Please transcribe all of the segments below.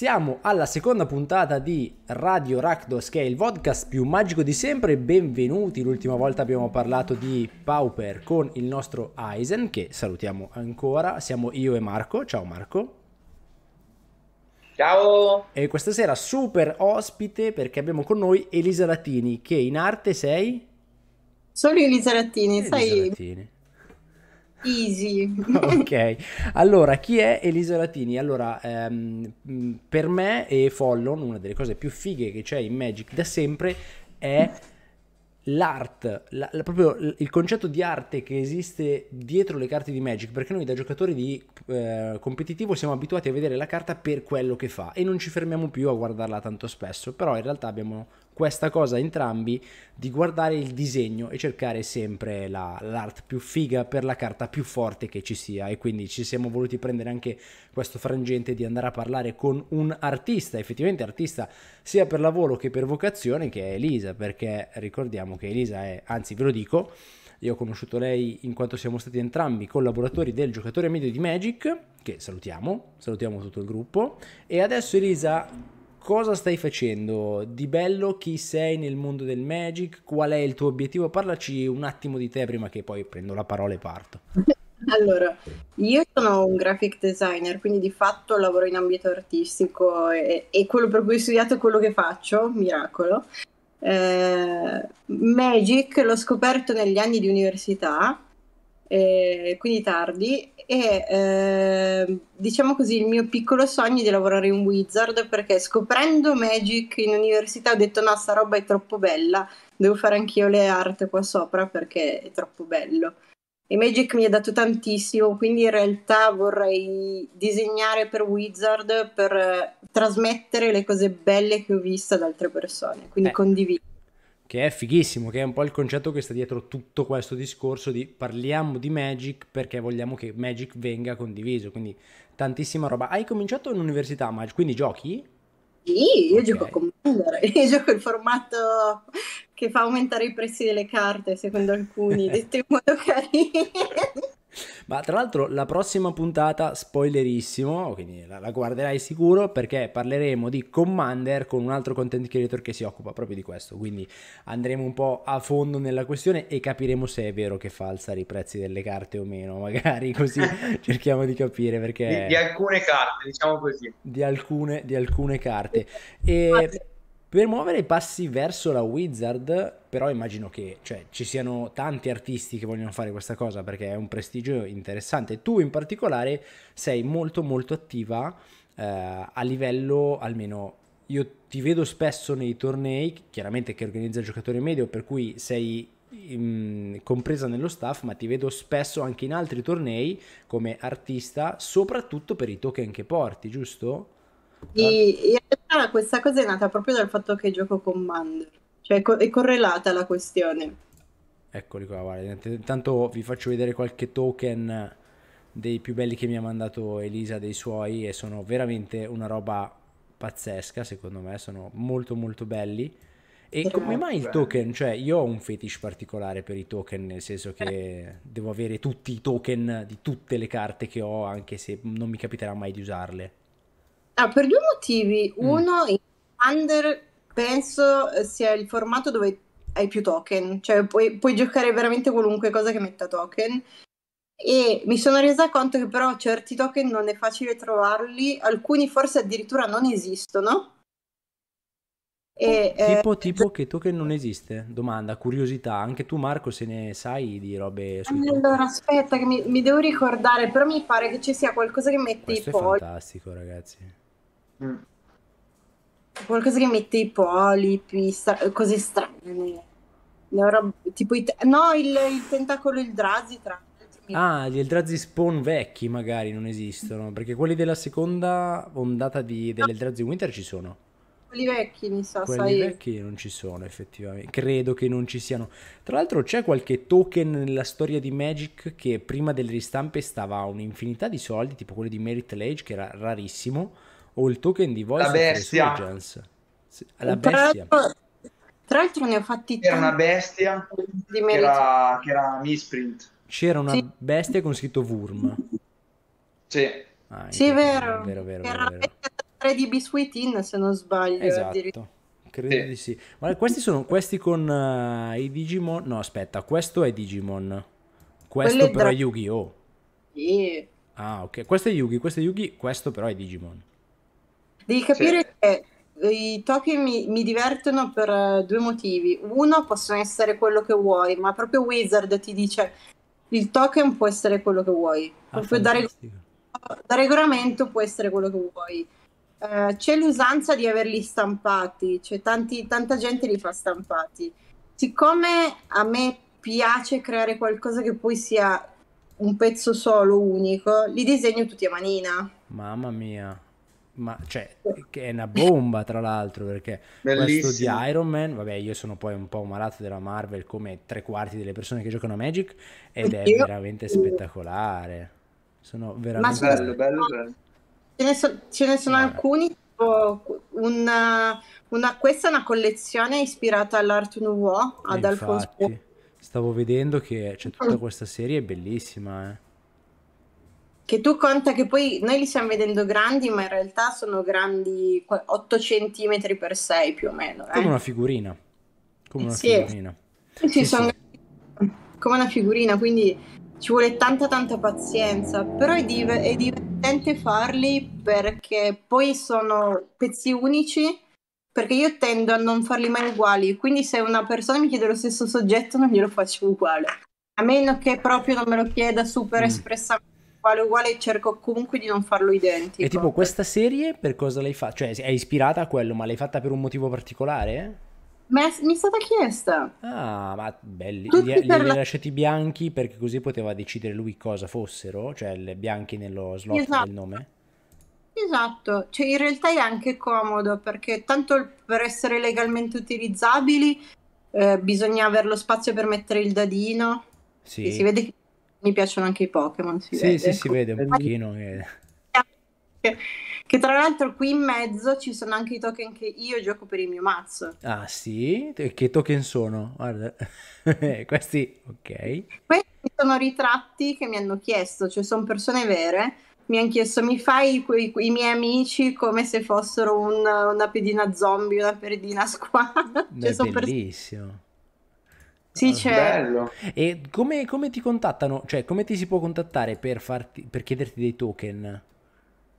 Siamo alla seconda puntata di Radio Rakdos, che è il podcast più magico di sempre. Benvenuti. L'ultima volta abbiamo parlato di Pauper con il nostro Aizen, che salutiamo ancora. Siamo io e Marco. Ciao Marco. Ciao. E questa sera super ospite perché abbiamo con noi Elisa Latini, che in arte sei? Solo Elisa Rattini, Elisa sai, Rattini. Easy. ok, allora chi è Elisa Latini? Allora, ehm, per me e Follon, una delle cose più fighe che c'è in Magic da sempre è l'art, la, la, proprio il concetto di arte che esiste dietro le carte di Magic, perché noi da giocatori di eh, competitivo siamo abituati a vedere la carta per quello che fa e non ci fermiamo più a guardarla tanto spesso, però in realtà abbiamo questa cosa entrambi di guardare il disegno e cercare sempre la, l'art più figa per la carta più forte che ci sia e quindi ci siamo voluti prendere anche questo frangente di andare a parlare con un artista, effettivamente artista sia per lavoro che per vocazione che è Elisa perché ricordiamo che Elisa è, anzi ve lo dico, io ho conosciuto lei in quanto siamo stati entrambi collaboratori del giocatore medio di Magic, che salutiamo, salutiamo tutto il gruppo. E adesso Elisa cosa stai facendo di bello, chi sei nel mondo del Magic, qual è il tuo obiettivo, parlaci un attimo di te prima che poi prendo la parola e parto. Allora, io sono un graphic designer, quindi di fatto lavoro in ambito artistico e, e quello per cui ho studiato è quello che faccio, miracolo. Eh, Magic l'ho scoperto negli anni di università eh, quindi tardi. E eh, diciamo così, il mio piccolo sogno è di lavorare in Wizard perché scoprendo Magic in università ho detto: no, sta roba è troppo bella, devo fare anch'io le art qua sopra perché è troppo bello. E Magic mi ha dato tantissimo, quindi in realtà vorrei disegnare per Wizard per eh, trasmettere le cose belle che ho visto ad altre persone, quindi eh. condividere che è fighissimo, che è un po' il concetto che sta dietro tutto questo discorso di parliamo di Magic perché vogliamo che Magic venga condiviso, quindi tantissima roba. Hai cominciato all'università, ma quindi giochi? Sì, io okay. gioco con Commander, io gioco il formato che fa aumentare i prezzi delle carte, secondo alcuni, detto in modo carino. Ma tra l'altro la prossima puntata, spoilerissimo, quindi la, la, guarderai sicuro perché parleremo di Commander con un altro content creator che si occupa proprio di questo, quindi andremo un po' a fondo nella questione e capiremo se è vero che fa alzare i prezzi delle carte o meno, magari così cerchiamo di capire perché... Di, di, alcune carte, diciamo così. Di alcune, di alcune carte. E... Per muovere i passi verso la Wizard, però immagino che cioè, ci siano tanti artisti che vogliono fare questa cosa perché è un prestigio interessante. Tu in particolare sei molto molto attiva eh, a livello almeno io ti vedo spesso nei tornei, chiaramente che organizza il giocatore medio, per cui sei in, mm, compresa nello staff, ma ti vedo spesso anche in altri tornei come artista, soprattutto per i token che porti, giusto? E, ah. in realtà questa cosa è nata proprio dal fatto che gioco con Commander, cioè è correlata la questione. Eccoli qua, guarda, intanto vi faccio vedere qualche token dei più belli che mi ha mandato Elisa dei suoi e sono veramente una roba pazzesca secondo me, sono molto molto belli. E come mai il token? Cioè, io ho un fetish particolare per i token, nel senso che devo avere tutti i token di tutte le carte che ho, anche se non mi capiterà mai di usarle. Allora, ah, per due motivi. Mm. Uno, in Under penso sia il formato dove hai più token, cioè puoi, puoi giocare veramente qualunque cosa che metta token. E mi sono resa conto che però certi token non è facile trovarli, alcuni forse addirittura non esistono. E, tipo, eh, tipo che token non esiste? Domanda, curiosità, anche tu Marco se ne sai di robe Allora aspetta che mi, mi, devo ricordare, però mi pare che ci sia qualcosa che mette Questo i poli. fantastico ragazzi. Mm. Qualcosa che mette i polipi, stra- cose strane. Rob- tipo i te- no, il, il tentacolo, il Drazi, tra Ah, gli Eldrazi spawn vecchi magari non esistono, perché quelli della seconda ondata di, Eldrazi Winter ci sono. Quelli vecchi, mi sa, so, Quelli vecchi non ci sono effettivamente, credo che non ci siano. Tra l'altro c'è qualche token nella storia di Magic che prima delle ristampe stava a un'infinità di soldi, tipo quello di Merit Lage che era rarissimo o il token di Voice la bestia. Sì, la bestia. Tra, l'altro ne ho fatti Era una bestia di merito. Era, che era misprint. C'era una sì. bestia con scritto worm Sì. Ah, sì, è vero. vero, vero, vero, vero. 3 di Biscuit In, se non sbaglio. Esatto. Credo sì. di sì. Ma questi sono questi con uh, i Digimon. No, aspetta, questo è Digimon. Questo Quello però è, dra- è Yu-Gi-Oh! Sì. Ah, ok. Questo è Yugi, questo è Yugi, questo però è Digimon. Devi capire che eh, i token mi, mi, divertono per eh, due motivi. Uno, possono essere quello che vuoi, ma proprio Wizard ti dice il token può essere quello che vuoi. Ah, da, reg- da, regolamento può essere quello che vuoi. Uh, c'è l'usanza di averli stampati, cioè tanti, tanta gente li fa stampati. Siccome a me piace creare qualcosa che poi sia un pezzo solo, unico, li disegno tutti a manina. Mamma mia, ma cioè, che è una bomba tra l'altro perché Bellissimo. questo di Iron Man, vabbè io sono poi un po' malato della Marvel come tre quarti delle persone che giocano a Magic ed è io... veramente spettacolare, sono veramente... Ma bello, bello, bello. Ce ne, so, ce ne sono ah. alcuni, una, una, questa è una collezione ispirata all'Art Nouveau, ad eh, Alfonso. Stavo vedendo che c'è tutta mm. questa serie, è bellissima eh che tu conta che poi noi li stiamo vedendo grandi, ma in realtà sono grandi 8 cm per 6 più o meno. Eh? Come una figurina. Come una sì. figurina. Sì, sì, sono sì. come una figurina, quindi ci vuole tanta tanta pazienza, però è, div- è divertente farli perché poi sono pezzi unici, perché io tendo a non farli mai uguali, quindi se una persona mi chiede lo stesso soggetto non glielo faccio uguale, a meno che proprio non me lo chieda super mm. espressamente uguale uguale cerco comunque di non farlo identico. E tipo questa serie per cosa l'hai fatta? Cioè è ispirata a quello, ma l'hai fatta per un motivo particolare? Mi è, mi è stata chiesta. Ah, ma belli. Tutti li, hai la... lasciati bianchi perché così poteva decidere lui cosa fossero, cioè le bianchi nello slot esatto. del nome. Esatto, cioè in realtà è anche comodo perché tanto per essere legalmente utilizzabili eh, bisogna avere lo spazio per mettere il dadino. Sì. si vede che mi piacciono anche i Pokémon. Si sì, sì, si vede un pochino. Che... che tra l'altro qui in mezzo ci sono anche i token che io gioco per il mio mazzo. Ah sì? Che token sono? Guarda, eh, questi, ok. Questi sono ritratti che mi hanno chiesto, cioè sono persone vere, mi hanno chiesto mi fai i, i miei amici come se fossero un, una pedina zombie, una pedina squadra. Cioè, bellissimo. Persone... Sì, ah, c'è. Bello. E come, come, ti contattano? Cioè, come ti si può contattare per, farti, per chiederti dei token?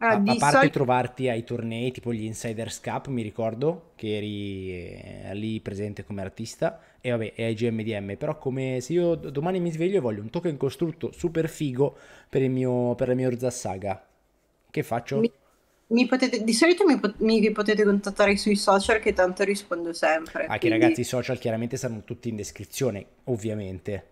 Ah, a, a, parte soli... trovarti ai tornei, tipo gli Insiders Cup, mi ricordo che eri eh, lì presente come artista, e vabbè, e ai GMDM, però come se io domani mi sveglio e voglio un token costrutto super figo per, il mio, per la mia Urza Saga, che faccio? Mi mi potete, di solito mi, mi, potete contattare sui social che tanto rispondo sempre. Anche ah, quindi... ragazzi i social chiaramente saranno tutti in descrizione, ovviamente.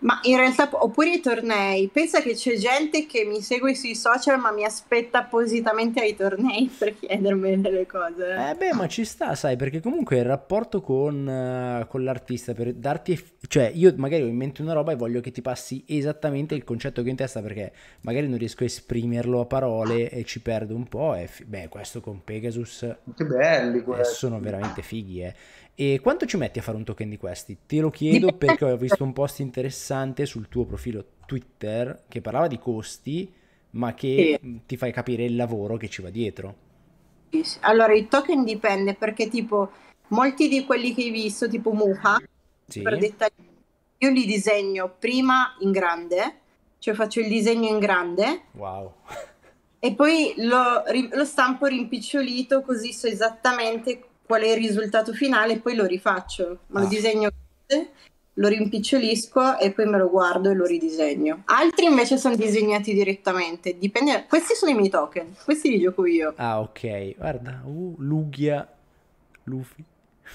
Ma in realtà, oppure i tornei, pensa che c'è gente che mi segue sui social ma mi aspetta appositamente ai tornei per chiedermi delle cose. Eh beh, ma ci sta, sai, perché comunque il rapporto con, eh, con l'artista per darti... Cioè, io magari ho in mente una roba e voglio che ti passi esattamente il concetto che ho in testa perché magari non riesco a esprimerlo a parole e ci perdo un po'. E f... beh, questo con Pegasus... Che belli guarda. Eh, sono veramente fighi, eh. E quanto ci metti a fare un token di questi? Te lo chiedo perché ho visto un post interessante sul tuo profilo Twitter che parlava di costi, ma che sì. Mm, ti fai capire il lavoro che ci va dietro. Allora, il token dipende perché tipo molti di quelli che hai visto, tipo Muha, sì. per dettagli, io li disegno prima in grande, cioè faccio il disegno in grande. Wow. E poi lo, lo stampo rimpicciolito così so esattamente qual è il risultato finale e poi lo rifaccio, ma ah. lo disegno lo rimpicciolisco e poi me lo guardo e lo ridisegno. Altri invece sono disegnati direttamente, dipende... Questi sono i miei token, questi li gioco io. Ah, ok. Guarda, uh, Lugia, Luffy.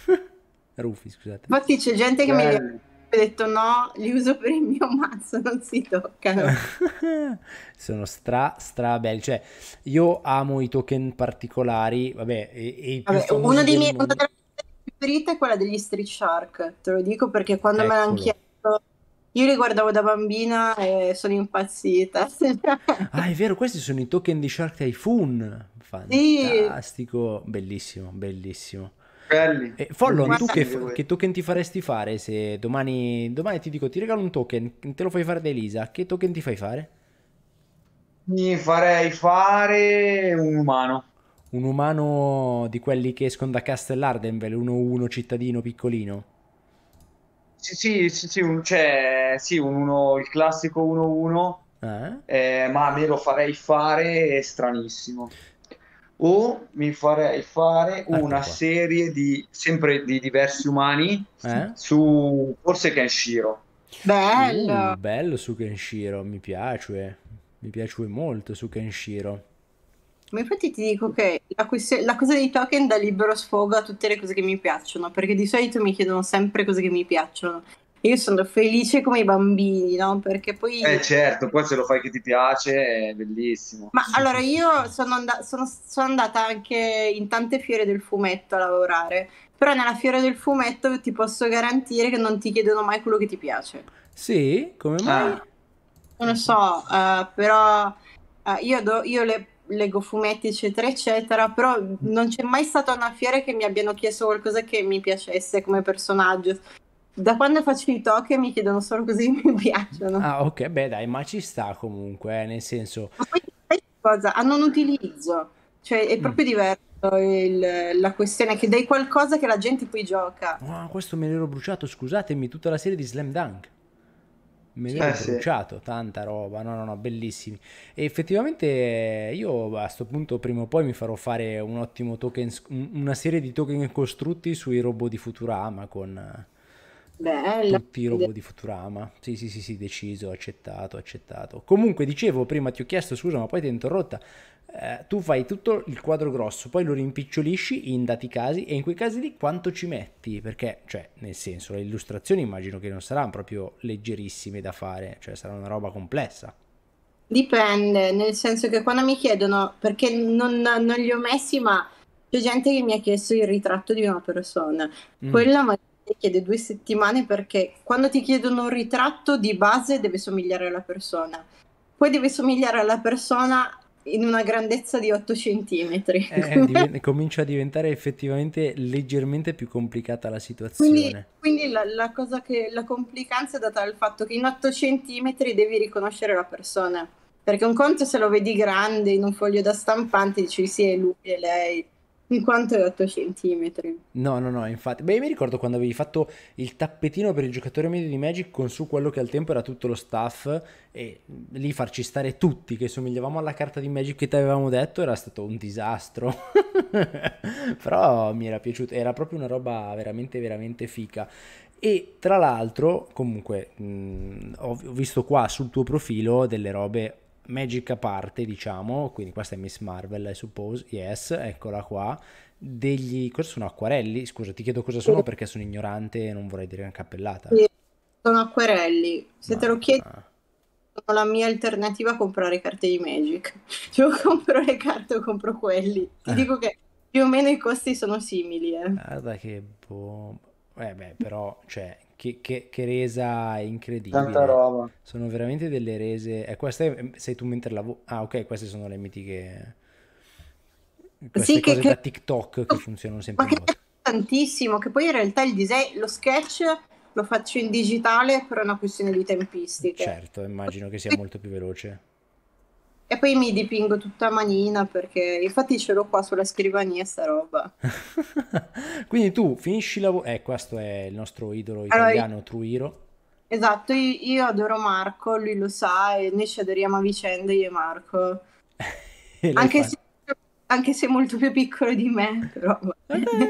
Rufy, scusate. Infatti c'è gente che Beh. mi ho detto no, li uso per il mio mazzo, non si toccano. Sono stra, stra belli. Cioè, io amo i token particolari. Vabbè, e, e vabbè uno dei miei, mondo... una delle mie preferite è quella degli Street Shark. Te lo dico perché quando Eccolo. me l'hanno chiesto. Io li guardavo da bambina e sono impazzita. ah, è vero, questi sono i token di Shark Typhoon. Fantastico, sì. bellissimo, bellissimo. Belli. Eh, Follon, tu che, che, token ti faresti fare se domani, domani ti dico ti regalo un token, te lo fai fare da Elisa, che token ti fai fare? Mi farei fare un umano. Un umano di quelli che escono da Castellardenvel, 1-1 cittadino piccolino. Sì, sì, sì, sì un, cioè, sì, un uno, il classico 1-1, eh? eh, ma me lo farei fare stranissimo o mi farei fare ecco una qua. serie di sempre di diversi umani eh? su forse Kenshiro. Bello. Uh, bello su Kenshiro, mi piace. Mi piace molto su Kenshiro. Ma infatti ti dico che la, question- la, cosa dei token dà libero sfogo a tutte le cose che mi piacciono, perché di solito mi chiedono sempre cose che mi piacciono. Io sono felice come i bambini, no? Perché poi... Eh certo, poi se lo fai che ti piace è bellissimo. Ma allora io sono, and- sono, sono andata anche in tante fiere del fumetto a lavorare, però nella fiera del fumetto ti posso garantire che non ti chiedono mai quello che ti piace. Sì? Come mai? Ah. Non lo so, uh, però uh, io, do- io le leggo fumetti, eccetera, eccetera, però non c'è mai stata una fiera che mi abbiano chiesto qualcosa che mi piacesse come personaggio. Da quando faccio i talk mi chiedono solo così mi piacciono. Ah, ok, beh, dai, ma ci sta comunque, eh, nel senso. Ma poi, sai cosa? Hanno un utilizzo, cioè è mm. proprio mm. diverso. Il, la questione che dai qualcosa che la gente poi gioca. Ah, questo me l'ero bruciato, scusatemi, tutta la serie di Slam Dunk. Me l'ero eh, bruciato, sì. tanta roba, no, no, no, bellissimi. E effettivamente io a sto punto prima o poi mi farò fare un ottimo token, una serie di token costrutti sui robot di Futurama con Bella. Tutti i robot di Futurama. Sì, sì, sì, sì, deciso, accettato, accettato. Comunque, dicevo, prima ti ho chiesto scusa, ma poi ti ho interrotta. Eh, tu fai tutto il quadro grosso, poi lo rimpicciolisci in dati casi e in quei casi lì quanto ci metti? Perché, cioè, nel senso, le illustrazioni immagino che non saranno proprio leggerissime da fare, cioè sarà una roba complessa. Dipende, nel senso che quando mi chiedono, perché non, non li ho messi, ma c'è gente che mi ha chiesto il ritratto di una persona. Mm. Quello magari e chiede due settimane perché quando ti chiedono un ritratto di base deve somigliare alla persona, poi deve somigliare alla persona in una grandezza di 8 centimetri. Eh, eh diven- comincia a diventare effettivamente leggermente più complicata la situazione. Quindi, quindi la, la, cosa che la complicanza è data dal fatto che in 8 centimetri devi riconoscere la persona. Perché un conto se lo vedi grande in un foglio da stampante dici sì è lui, è lei, in quanto è 8 centimetri. No, no, no, infatti. Beh, mi ricordo quando avevi fatto il tappetino per il giocatore medio di Magic con su quello che al tempo era tutto lo staff e lì farci stare tutti che somigliavamo alla carta di Magic che ti avevamo detto era stato un disastro. Però mi era piaciuto, era proprio una roba veramente, veramente fica. E tra l'altro, comunque, mh, mm, ho visto qua sul tuo profilo delle robe Magic a parte, diciamo, quindi questa è Miss Marvel, I suppose, yes, eccola qua, degli, cosa sono, acquarelli? Scusa, ti chiedo cosa sono perché sono ignorante e non vorrei dire una cappellata. sono acquarelli, se Ma... te lo chiedi sono la mia alternativa a comprare carte di Magic. Io compro le carte o compro quelli. Ti eh. dico che più o meno i costi sono simili. Eh. Guarda ah, che boh. Eh beh, però, cioè, che, che, che, resa incredibile. Tanta roba. Sono veramente delle rese. E eh, queste ehm, sei tu mentre lavoro. Ah, ok, queste sono le mitiche. Queste sì, cose che, da TikTok che funzionano sempre. Ma che tantissimo, che poi in realtà il disegno, lo sketch lo faccio in digitale per una questione di tempistiche. Certo, immagino che sia molto più veloce. E poi mi dipingo tutta manina perché infatti ce l'ho qua sulla scrivania sta roba. Quindi tu finisci la... lavoro... Eh, questo è il nostro idolo italiano allora, Truiro. Esatto, io, io, adoro Marco, lui lo sa e noi ci adoriamo a vicenda io e Marco. e anche, se, anche, se, molto più piccolo di me, però... Eh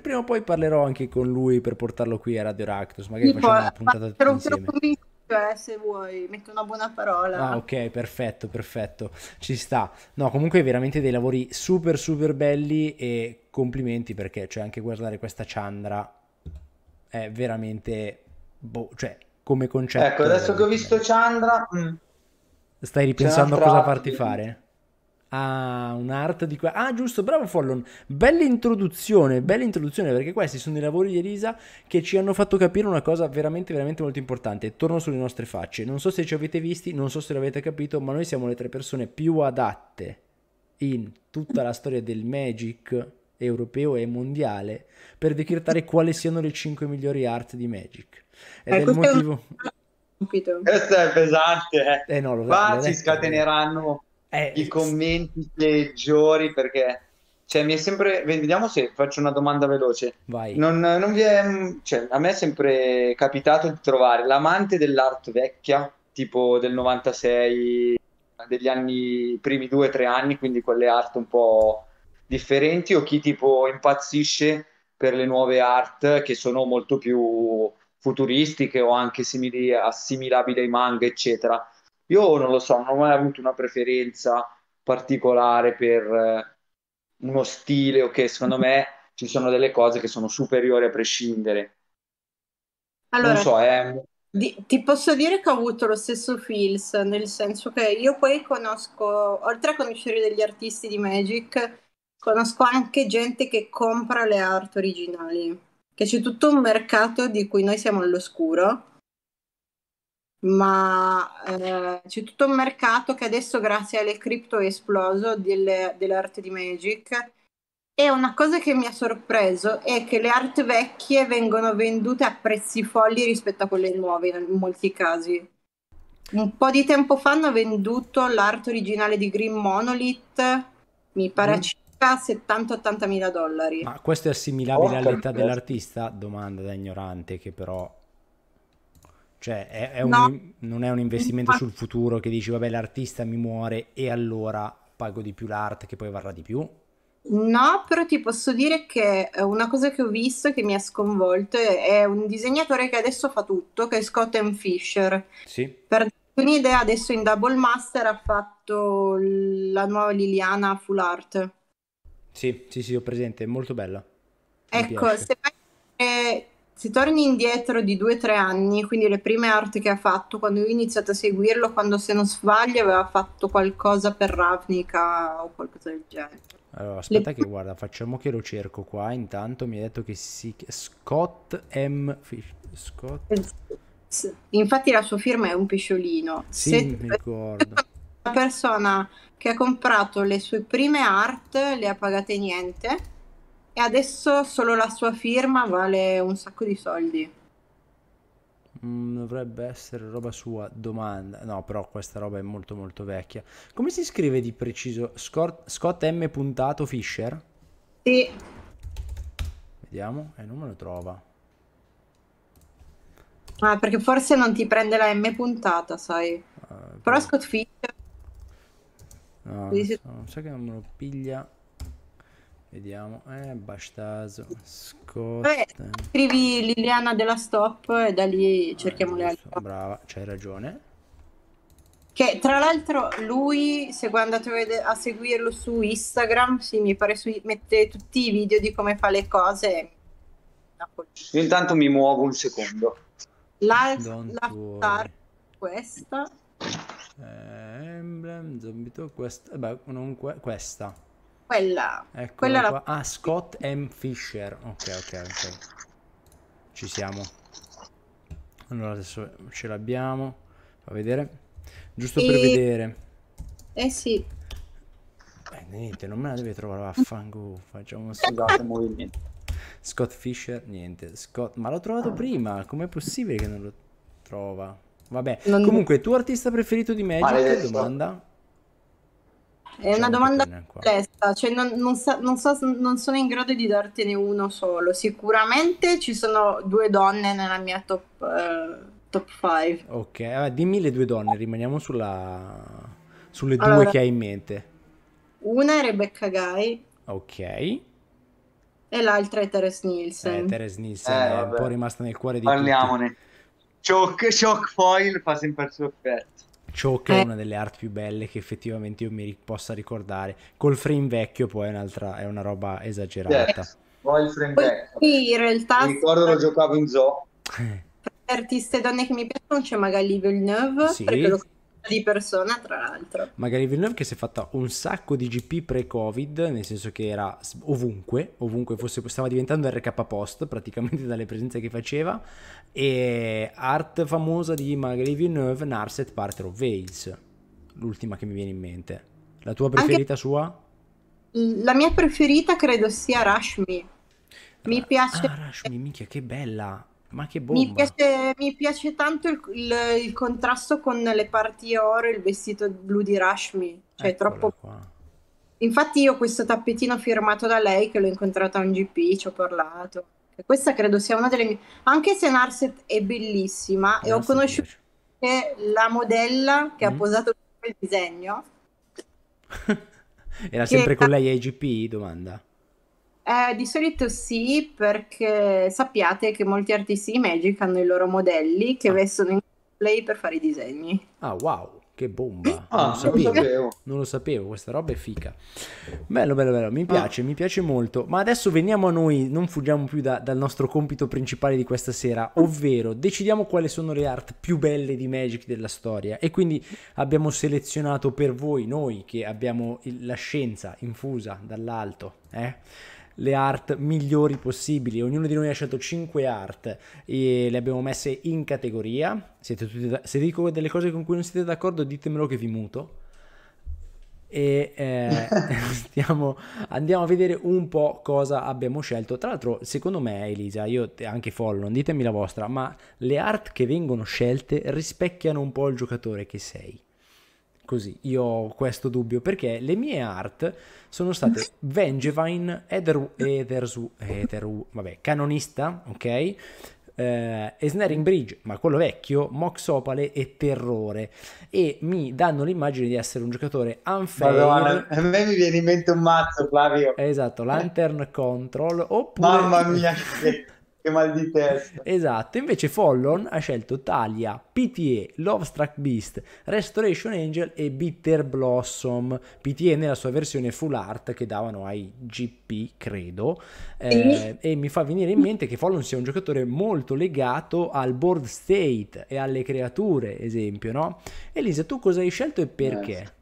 prima o poi parlerò anche con lui per portarlo qui a Radio Ractus, magari tipo, facciamo una puntata tutti insieme. Te lo cioè se vuoi, metto una buona parola. Ah, ok, perfetto, perfetto. Ci sta. No, comunque veramente dei lavori super super belli e complimenti perché cioè anche guardare questa Chandra è veramente boh, cioè come concetto. Ecco, adesso che ho visto Chandra mh. Mm. stai ripensando a cosa farti fare? Ah, un art di qua. Ah, giusto, bravo Follon. Bella introduzione, bella introduzione, perché questi sono i lavori di Elisa che ci hanno fatto capire una cosa veramente, veramente molto importante. Torno sulle nostre facce. Non so se ci avete visti, non so se l'avete capito, ma noi siamo le tre persone più adatte in tutta la storia del Magic europeo e mondiale per decretare quali siano le 5 migliori art di Magic. Ed eh, è il motivo. È un... Questo è pesante, eh. eh no, lo, Va, si scateneranno eh, i commenti peggiori perché cioè, mi è sempre. Vediamo se faccio una domanda veloce. Vai. Non, non vi è. Cioè, a me è sempre capitato di trovare l'amante dell'art vecchia, tipo del 96, degli anni primi due o tre anni, quindi quelle art un po' differenti, o chi tipo impazzisce per le nuove art che sono molto più futuristiche o anche simili, assimilabili ai manga, eccetera. Io non lo so, non ho mai avuto una preferenza particolare per eh, uno stile o che secondo me ci sono delle cose che sono superiori a prescindere. Allora, non so, è... di- ti posso dire che ho avuto lo stesso feels, nel senso che io poi conosco, oltre a conoscere degli artisti di Magic, conosco anche gente che compra le art originali, che c'è tutto un mercato di cui noi siamo all'oscuro ma eh, c'è tutto un mercato che adesso grazie alle cripto è esploso del, dell'arte di Magic e una cosa che mi ha sorpreso è che le arte vecchie vengono vendute a prezzi folli rispetto a quelle nuove in molti casi. Un po' di tempo fa hanno venduto l'arte originale di Green Monolith, mi pare mm. circa 70-80 mila dollari. Ma questo è assimilabile oh, all'età dell'artista? Domanda da ignorante che però cioè è, è un, no. non è un investimento sul futuro che dici vabbè l'artista mi muore e allora pago di più l'art che poi varrà di più? No, però ti posso dire che eh, una cosa che ho visto e che mi ha sconvolto è un disegnatore che adesso fa tutto, che è Scott M. Fisher. Sì. Per un'idea, adesso in Double Master ha fatto la nuova Liliana Full Art. Sì, sì, sì, ho presente, è molto bella. Mi ecco, piace. se vai se torni indietro di due o tre anni, quindi le prime art che ha fatto, quando io ho iniziato a seguirlo, quando se non sbaglio aveva fatto qualcosa per Ravnica o qualcosa del genere. Allora, aspetta le... che guarda, facciamo che lo cerco qua. Intanto mi ha detto che si Scott M. Scott. Eh, infatti la sua firma è un pesciolino. Sì, se... mi ricordo. La persona che ha comprato le sue prime art le ha pagate niente e adesso solo la sua firma vale un sacco di soldi. Mm, dovrebbe essere roba sua domanda. No, però questa roba è molto molto vecchia. Come si scrive di preciso? Scott, Scott M. Puntato Fisher? Sì. Vediamo. E eh, non me lo trova. Ah, perché forse non ti prende la M puntata, sai. Ah, però Scott Fisher... Ah, no, non so, non so che non me lo piglia Vediamo, eh, Bastaso, Scotta. Vabbè, scrivi Liliana della Stop e da lì eh, cerchiamo ah, le altre. Brava, c'hai ragione. Che tra l'altro lui, se voi andate a seguirlo su Instagram, sì, mi pare su, mette tutti i video di come fa le cose. Io intanto mi muovo un secondo. La, questa. Eh, emblem, zombito, questa. Eh, beh, non que questa. Quella. Ecco quella la... Ah, Scott M. Fisher. Ok, ok, ok. Ci siamo. Allora adesso ce l'abbiamo. Fa vedere. Giusto e... per vedere. Eh sì. Eh, niente, non me la deve trovare, vaffanculo. Facciamo scusate Scott Fisher, niente. Scott... Ma l'ho trovato ah. prima. Com'è possibile che non lo trova? Vabbè. Non... Comunque, tuo artista preferito di Magic? Maledetto. Domanda. È una domanda complessa, cioè non, non, so, non, so, non, sono in grado di dartene uno solo. Sicuramente ci sono due donne nella mia top 5. Uh, eh, ok, allora, dimmi le due donne, rimaniamo sulla... sulle due allora, che hai in mente. Una è Rebecca Guy. Ok. E l'altra è Teres Nielsen. Eh, Teresa Nielsen eh, è un po' rimasta nel cuore di Parliamone. tutti. Parliamone. Shock, shock foil fa sempre il suo effetto. Choke è eh. una delle art più belle che effettivamente io mi ri- possa ricordare. Col frame vecchio poi è, un'altra, è una roba esagerata. Yes. Poi il frame vecchio. Sì, in realtà... Mi ricordo lo giocavo in zoo. Tra eh. le artiste donne che mi piacciono c'è Magali Villeneuve, sì. perché lo di persona, tra l'altro. Magari Villeneuve che si è fatta un sacco di GP pre-Covid, nel senso che era ovunque, ovunque fosse, stava diventando RK post praticamente dalle presenze che faceva, e art famosa di Magari Villeneuve, Narset Parter of Wales, l'ultima che mi viene in mente. La tua preferita Anche... sua? La mia preferita credo sia Rashmi. Mi ah, piace. Ah, Rashmi, minchia, che bella! Ma che bomba! Mi piace, mi piace tanto il, il, il, contrasto con le parti oro e il vestito blu di Rashmi. Cioè, Eccola troppo. Qua. Infatti, io ho questo tappetino firmato da lei che l'ho incontrata a un GP, ci ho parlato. E questa credo sia una delle mie. Anche se Narset è bellissima, Narset e ho conosciuto anche la modella che mm. ha posato il disegno. Era sempre con lei ai GP? Domanda. Eh, di solito sì, perché sappiate che molti artisti di Magic hanno i loro modelli che ah. vestono in play per fare i disegni. Ah, wow, che bomba! Ah, non, lo sapevo. Non, lo sapevo. non lo sapevo, questa roba è fica. Bello, bello, bello, mi piace, ah. mi piace molto. Ma adesso veniamo a noi, non fuggiamo più da, dal nostro compito principale di questa sera, ovvero decidiamo quali sono le art più belle di Magic della storia. E quindi abbiamo selezionato per voi, noi che abbiamo il, la scienza infusa dall'alto, eh? le art migliori possibili. Ognuno di noi ha scelto 5 art e le abbiamo messe in categoria. Da- se dico delle cose con cui non siete d'accordo, ditemelo che vi muto. E eh, stiamo, andiamo a vedere un po' cosa abbiamo scelto. Tra l'altro, secondo me, Elisa, io anche Follon, ditemi la vostra, ma le art che vengono scelte rispecchiano un po' il giocatore che sei così. Io ho questo dubbio perché le mie art sono state Vengevine, Ether, Ethersu, Ethersu, vabbè, Canonista, ok? eh, uh, Snaring Bridge, ma quello vecchio, Mox Opale e Terrore. E mi danno l'immagine di essere un giocatore unfair. Madonna, a me mi viene in mente un mazzo, Flavio. Esatto, Lantern Control. Oppure... Mamma mia, che... che mal di testa. Esatto, invece Follon ha scelto Talia, PTE, Lovestruck Beast, Restoration Angel e Bitter Blossom. PTE nella sua versione full art che davano ai GP, credo. Eh, e mi fa venire in mente che Follon sia un giocatore molto legato al board state e alle creature, esempio, no? Elisa, tu cosa hai scelto e perché? Eh,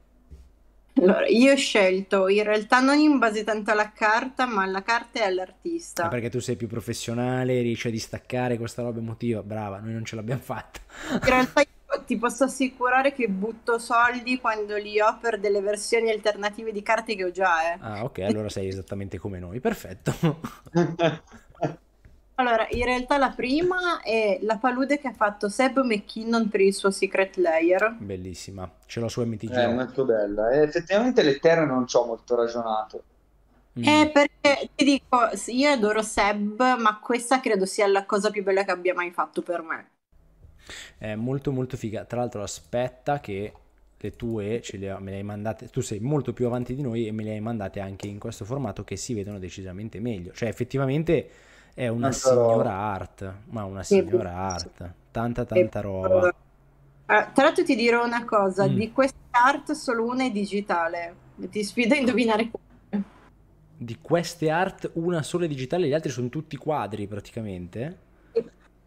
allora, io ho scelto in realtà non in base tanto alla carta, ma alla carta e all'artista. Ah, perché tu sei più professionale, riesci a distaccare questa roba emotiva. Brava, noi non ce l'abbiamo fatta. In realtà io ti posso assicurare che butto soldi quando li ho per delle versioni alternative di carte che ho già. Eh. Ah, ok, allora sei esattamente come noi, perfetto. Allora, in realtà la prima è la palude che ha fatto Seb McKinnon per il suo Secret Layer. Bellissima, ce l'ho su MTG. È molto bella. E eh, effettivamente le terre non ci ho molto ragionato. Mm. Eh, perché ti dico, io adoro Seb, ma questa credo sia la cosa più bella che abbia mai fatto per me. È molto molto figa. Tra l'altro aspetta che le tue ce le, me le hai mandate, tu sei molto più avanti di noi e me le hai mandate anche in questo formato che si vedono decisamente meglio. Cioè effettivamente è una Tanto signora roba. art, ma una signora sì, art, tanta tanta roba. Ah, tra l'altro ti dirò una cosa, mm. di queste art solo una è digitale, ti sfido a indovinare quale. Di queste art una sola è digitale, gli altri sono tutti quadri praticamente?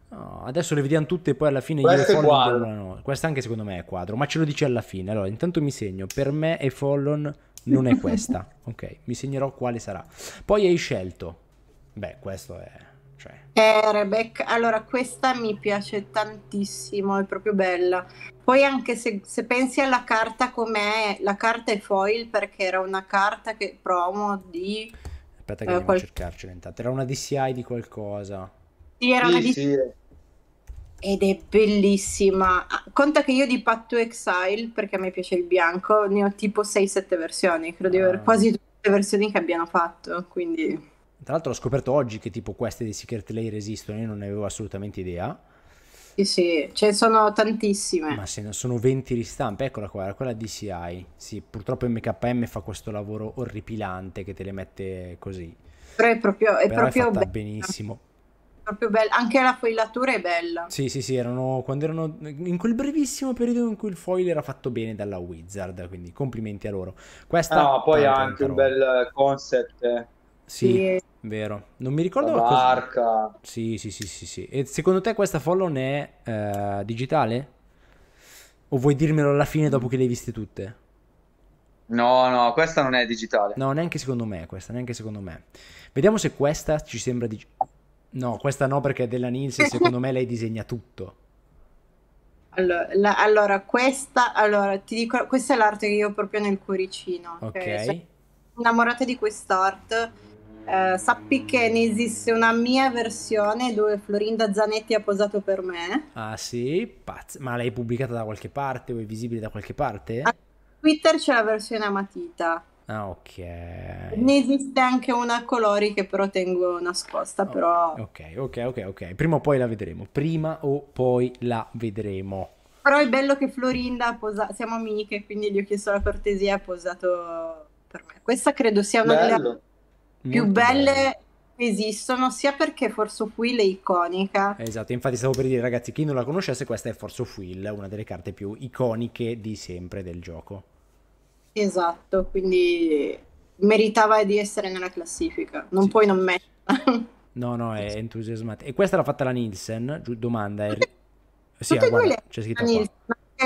No, adesso le vediamo tutte e poi alla fine Questo io e Fallon no, questa anche secondo me è quadro, ma ce lo dice alla fine. Allora, intanto mi segno, per me e Fallon non è questa. ok, mi segnerò quale sarà. Poi hai scelto. Beh, questo è... Cioè... Eh, Rebecca, allora questa mi piace tantissimo, è proprio bella. Poi anche se, se pensi alla carta com'è, la carta è foil perché era una carta che promo di... Aspetta eh, che eh, andiamo qual... cercarcela intanto, era una DCI di qualcosa. Sì, era sì, una DCI. Sì. Ed è bellissima. Conta che io di Patto Exile, perché a me piace il bianco, ne ho tipo 6-7 versioni, credo di aver ah. quasi tutte le versioni che abbiano fatto, quindi... Tra l'altro ho scoperto oggi che tipo queste dei Secret Lair esistono, io non ne avevo assolutamente idea. Sì, sì, ce ne sono tantissime. Ma se ne sono 20 ristampe, eccola qua, era quella DCI. Sì, purtroppo MKM fa questo lavoro orripilante che te le mette così. Però è proprio, è Però proprio è fatta bella. benissimo. Proprio bello, anche la foilatura è bella. Sì, sì, sì, erano quando erano in quel brevissimo periodo in cui il foil era fatto bene dalla Wizard, quindi complimenti a loro. Questa No, ah, poi ha anche un bel concept. Sì. sì. Vero. Non mi ricordo la marca. Cosa... Sì, sì, sì, sì, sì. E secondo te questa Fallon è eh, digitale? O vuoi dirmelo alla fine dopo che le hai viste tutte? No, no, questa non è digitale. No, neanche secondo me, questa, neanche secondo me. Vediamo se questa ci sembra digitale. No, questa no perché è della Nielsen, secondo me lei disegna tutto. Allora, la, allora, questa, allora, ti dico, questa è l'arte che io ho proprio nel cuoricino. Ok. Cioè, innamorata di quest'arte eh, sappi che ne esiste una mia versione dove Florinda Zanetti ha posato per me. Ah sì? Pazz- ma l'hai pubblicata da qualche parte o è visibile da qualche parte? A Twitter c'è la versione a matita. Ah, ok. Ne esiste anche una a colori che però tengo nascosta, oh, però... Ok, ok, ok, ok. Prima o poi la vedremo. Prima o poi la vedremo. Però è bello che Florinda ha posato... Siamo amiche, quindi gli ho chiesto la cortesia e ha posato per me. Questa credo sia una bello. delle più belle, belle esistono, sia perché Force of Will è iconica. Esatto, infatti stavo per dire ragazzi, chi non la conoscesse, questa è Force of Will, una delle carte più iconiche di sempre del gioco. Esatto, quindi meritava di essere nella classifica, non sì. puoi non metterla. No, no, è entusiasmante. E questa l'ha fatta la Nielsen, domanda. È... Sì, ah, guarda, c'è scritto Nielsen,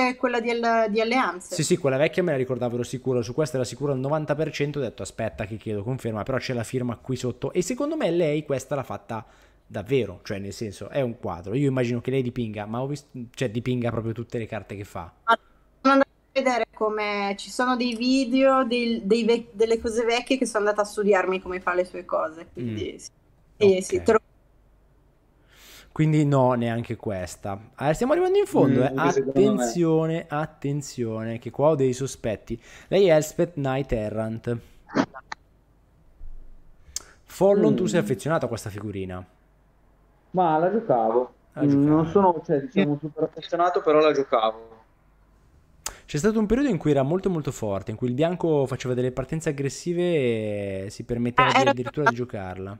anche quella di, di Alleanza. Sì, sì, quella vecchia me la ricordavo, sicuro. Su questa era sicuro al 90%. Ho detto aspetta che chiedo conferma, però c'è la firma qui sotto. E secondo me lei questa l'ha fatta davvero, cioè nel senso è un quadro. Io immagino che lei dipinga, ma ho visto, cioè dipinga proprio tutte le carte che fa. sono andata a vedere come ci sono dei video dei, dei vec- delle cose vecchie che sono andata a studiarmi come fa le sue cose. Quindi mm. sì, okay. sì, trovo quindi no, neanche questa. Allora, eh, stiamo arrivando in fondo, mm, eh. Attenzione, attenzione, che qua ho dei sospetti. Lei è Elspeth Knight Errant. Follon, mm. tu sei mm. affezionato a questa figurina? Ma la giocavo. La giocavo. Non sono, cioè, diciamo, super affezionato, però la giocavo. C'è stato un periodo in cui era molto molto forte, in cui il bianco faceva delle partenze aggressive e si permetteva ah, di, addirittura di giocarla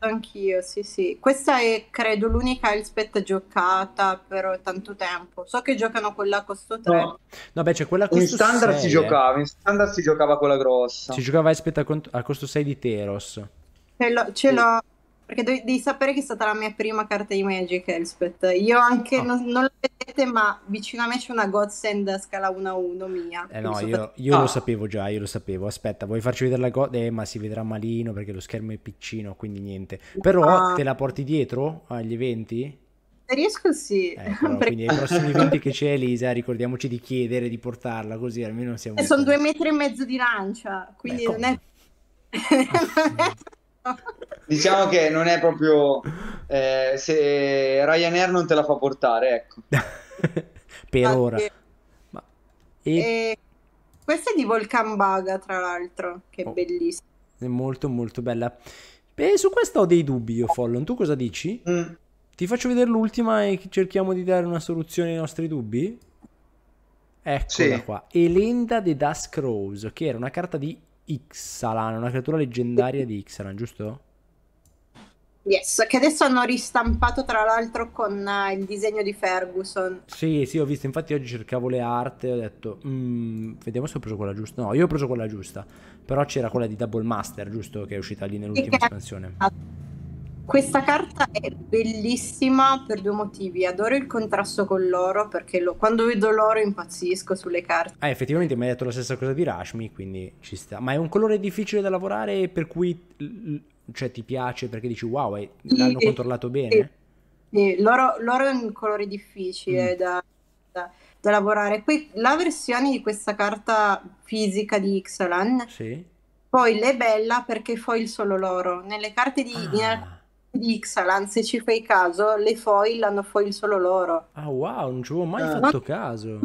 anch'io, sì, sì. Questa è, credo, l'unica Elspeth giocata per tanto tempo. So che giocano quella costo 3. No, no beh, c'è cioè quella costo in standard 6, si giocava, eh. in standard si giocava quella grossa. Si giocava Elspeth a, a costo 6 di Teros. Ce l'ho, ce l'ho perché devi, devi, sapere che è stata la mia prima carta di Magic, Elspeth. Io anche, oh. non, non la vedete, ma vicino a me c'è una Godsend a scala 1-1 mia. Eh no, io, io oh. lo ah. sapevo già, io lo sapevo. Aspetta, vuoi farci vedere la God? Eh, ma si vedrà malino perché lo schermo è piccino, quindi niente. Però uh. te la porti dietro agli eventi? Se riesco sì. Eh, perché... Quindi ai prossimi eventi che c'è Elisa ricordiamoci di chiedere di portarla così almeno siamo... E eh, sono due metri e mezzo di lancia, quindi Beh, non è... diciamo che non è proprio eh, se Ryanair non te la fa portare, ecco. per Ma ora. Ma... E... E... Eh, questa è di Volcan Baga, tra l'altro, che oh. bellissima. È molto molto bella. Beh, su questo ho dei dubbi io, Follon. Tu cosa dici? Mm. Ti faccio vedere l'ultima e cerchiamo di dare una soluzione ai nostri dubbi? Eccola sì. qua, Elenda The Dusk Rose, che era una carta di Ixalan, una creatura leggendaria di Ixalan, giusto? Yes, che adesso hanno ristampato tra l'altro con uh, il disegno di Ferguson. Sì, sì, ho visto, infatti oggi cercavo le arte, ho detto, mm, vediamo se ho preso quella giusta. No, io ho preso quella giusta, però c'era quella di Double Master, giusto, che è uscita lì nell'ultima espansione. Esatto. Questa carta è bellissima per due motivi. Adoro il contrasto con l'oro perché lo, quando vedo l'oro impazzisco sulle carte. Ah, effettivamente mi hai detto la stessa cosa di Rashmi, quindi ci sta. Ma è un colore difficile da lavorare per cui cioè, ti piace perché dici wow, è, l'hanno controllato bene? Sì, l'oro, l'oro, è un colore difficile mm. da, da, da, lavorare. Poi la versione di questa carta fisica di Ixalan. Sì. Poi l'è bella perché foil solo l'oro. Nelle carte di... Ah di Xalan, se ci fai caso, le foil hanno foil solo loro. Ah wow, non ci avevo mai eh. fatto caso.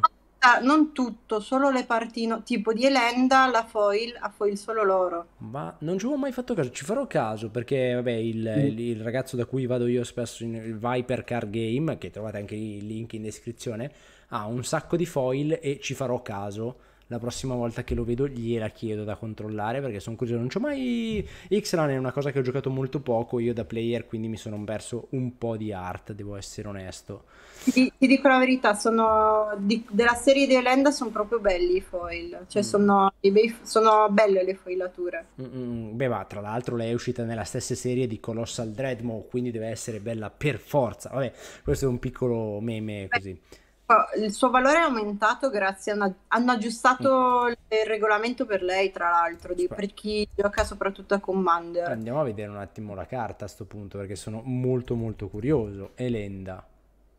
Ah, non tutto, solo le parti no- tipo di Elenda, la foil, ha foil solo loro. Ma non ci avevo mai fatto caso, ci farò caso perché vabbè il, mm. il, il ragazzo da cui vado io spesso in il Viper Car Game, che trovate anche il link in descrizione, ha un sacco di foil e ci farò caso la prossima volta che lo vedo gliela chiedo da controllare perché sono curioso, non c'ho mai X-Run è una cosa che ho giocato molto poco io da player, quindi mi sono perso un po' di art, devo essere onesto. Ti, ti dico la verità, sono di, della serie di Elenda sono proprio belli i foil, cioè mm. sono, bei, sono, belle le foilature. Mm-mm. Beh, ma tra l'altro lei è uscita nella stessa serie di Colossal Dreadmo quindi deve essere bella per forza. Vabbè, questo è un piccolo meme così. Beh il suo valore è aumentato grazie a una, hanno aggiustato mm. il regolamento per lei, tra l'altro, di, per chi gioca soprattutto a Commander. Andiamo a vedere un attimo la carta a sto punto perché sono molto molto curioso. Elenda.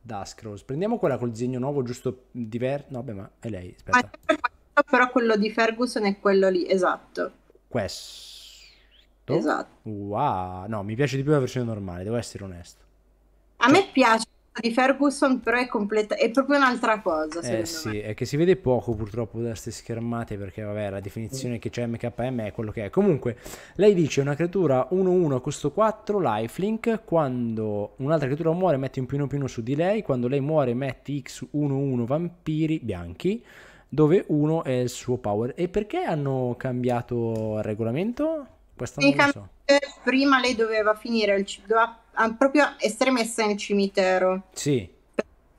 Dascrows. Prendiamo quella col disegno nuovo, giusto diverso. No, beh, ma è lei. Aspetta. Ah, però quello di Ferguson è quello lì, esatto. Questo. Esatto. Wow, no, mi piace di più la versione normale, devo essere onesto. A cioè, me piace di Ferguson però è, completa- è proprio un'altra cosa. Eh sì, me. è che si vede poco purtroppo da queste schermate perché vabbè la definizione che c'è MKM è quello che è. Comunque lei dice una creatura 1-1 costo 4 lifelink, quando un'altra creatura muore metti un più 1 più 1 su di lei, quando lei muore metti X1-1 vampiri bianchi dove 1 è il suo power. E perché hanno cambiato il regolamento? Questo non lo so. Prima lei doveva finire il, doveva Ah, proprio essere messa in cimitero. Sì.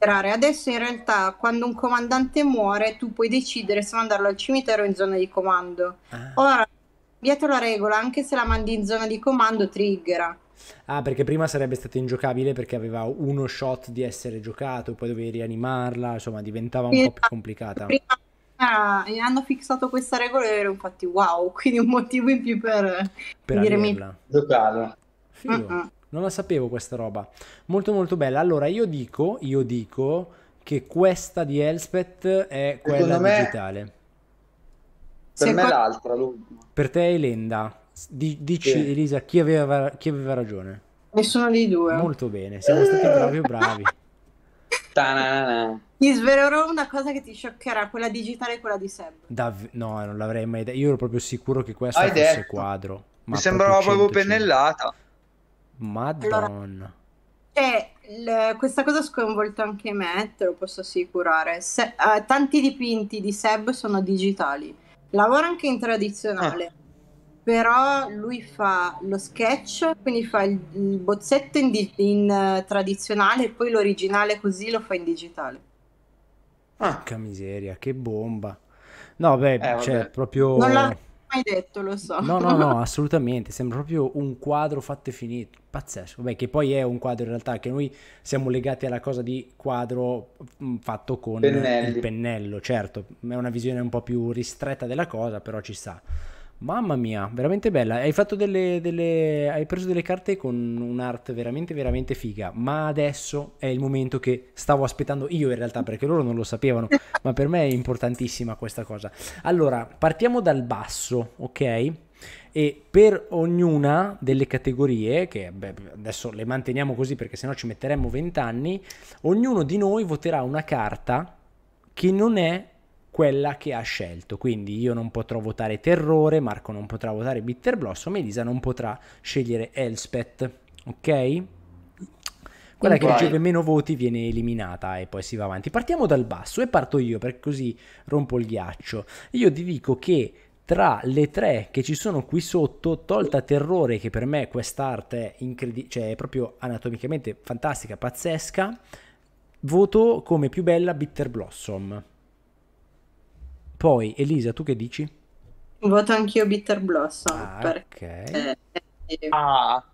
Adesso in realtà quando un comandante muore tu puoi decidere se mandarlo al cimitero o in zona di comando. Ah. Ora, vieto la regola, anche se la mandi in zona di comando triggera. Ah, perché prima sarebbe stato ingiocabile perché aveva uno shot di essere giocato, poi dovevi rianimarla, insomma diventava un prima, po' più esatto. complicata. Prima Ah, hanno fissato questa regola e ero infatti wow, quindi un motivo in più per, per dirmi giocarla. Uh-uh. Non la sapevo questa roba. Molto molto bella. Allora io dico, io dico che questa di Elspeth è quella me... digitale. Per Secondo... me l'altra, l'ultima. Per te Elenda. dici sì. Elisa chi aveva, chi aveva ragione? Nessuno dei due. Molto bene, siamo stati proprio bravi. Ta-na-na. Ti svelerò una cosa che ti scioccherà, quella digitale e quella di Seb. Dav- no, non l'avrei mai detto. Io ero proprio sicuro che questa Hai fosse detto. quadro. Mi sembrava proprio pennellata. Madonna. Allora, eh, l- questa cosa ha sconvolto anche me, te lo posso assicurare. Se- uh, tanti dipinti di Seb sono digitali. Lavora anche in tradizionale. Eh però lui fa lo sketch, quindi fa il, il bozzetto in, di- in uh, tradizionale e poi l'originale così lo fa in digitale. Ah, che miseria, che bomba. No, beh, eh, cioè, proprio... Non l'ha, mai detto, lo so. No, no, no, assolutamente, sembra proprio un quadro fatto e finito, pazzesco. Vabbè, che poi è un quadro in realtà, che noi siamo legati alla cosa di quadro mm, fatto con Pennelli. il pennello, certo, è una visione un po' più ristretta della cosa, però ci sta. Mamma mia, veramente bella. Hai, delle, delle, hai preso delle carte con un'art veramente, veramente figa. Ma adesso è il momento che stavo aspettando io in realtà, perché loro non lo sapevano. ma per me è importantissima questa cosa. Allora, partiamo dal basso, ok? E per ognuna delle categorie, che beh, adesso le manteniamo così perché sennò ci metteremmo vent'anni, ognuno di noi voterà una carta che non è quella che ha scelto. Quindi io non potrò votare Terrore, Marco non potrà votare Bitter Blossom, Elisa non potrà scegliere Elspeth. Ok? Quella che riceve meno voti viene eliminata e poi si va avanti. Partiamo dal basso e parto io perché così rompo il ghiaccio. Io ti dico che tra le tre che ci sono qui sotto, tolta Terrore, che per me quest'art è, incredi- cioè è proprio anatomicamente fantastica, pazzesca, voto come più bella Bitter Blossom. Poi, Elisa, tu che dici? Voto anch'io Bitter Blossom. Ah, perché... ok. Eh, ah.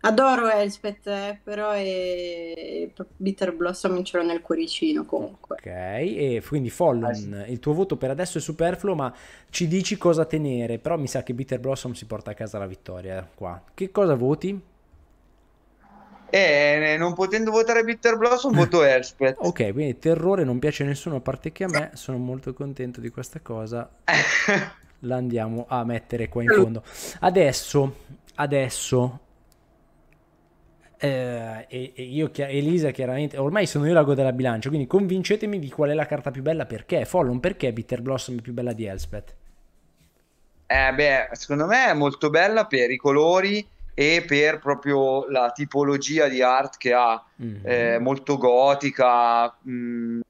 Adoro Elspeth, eh, però è... Bitter Blossom ce l'ho nel cuoricino comunque. Ok, e quindi Follon, ah, il tuo voto per adesso è superfluo, ma ci dici cosa tenere, però mi sa che Bitter Blossom si porta a casa la vittoria qua. Che cosa voti? E eh, non potendo votare Bitter Blossom, eh. voto Elspeth. ok, quindi terrore non piace a nessuno a parte che a me. Sono molto contento di questa cosa. La andiamo a mettere qua in fondo. Adesso, adesso eh, e, e, io, Elisa, chiaramente, ormai sono io l'ago della bilancia, quindi convincetemi di qual è la carta più bella perché. Follon, perché Bitter Blossom è più bella di Elspeth? Eh beh, secondo me è molto bella per i colori, e per proprio la tipologia di art che ha, mm-hmm. eh, molto gotica. Mh, mm,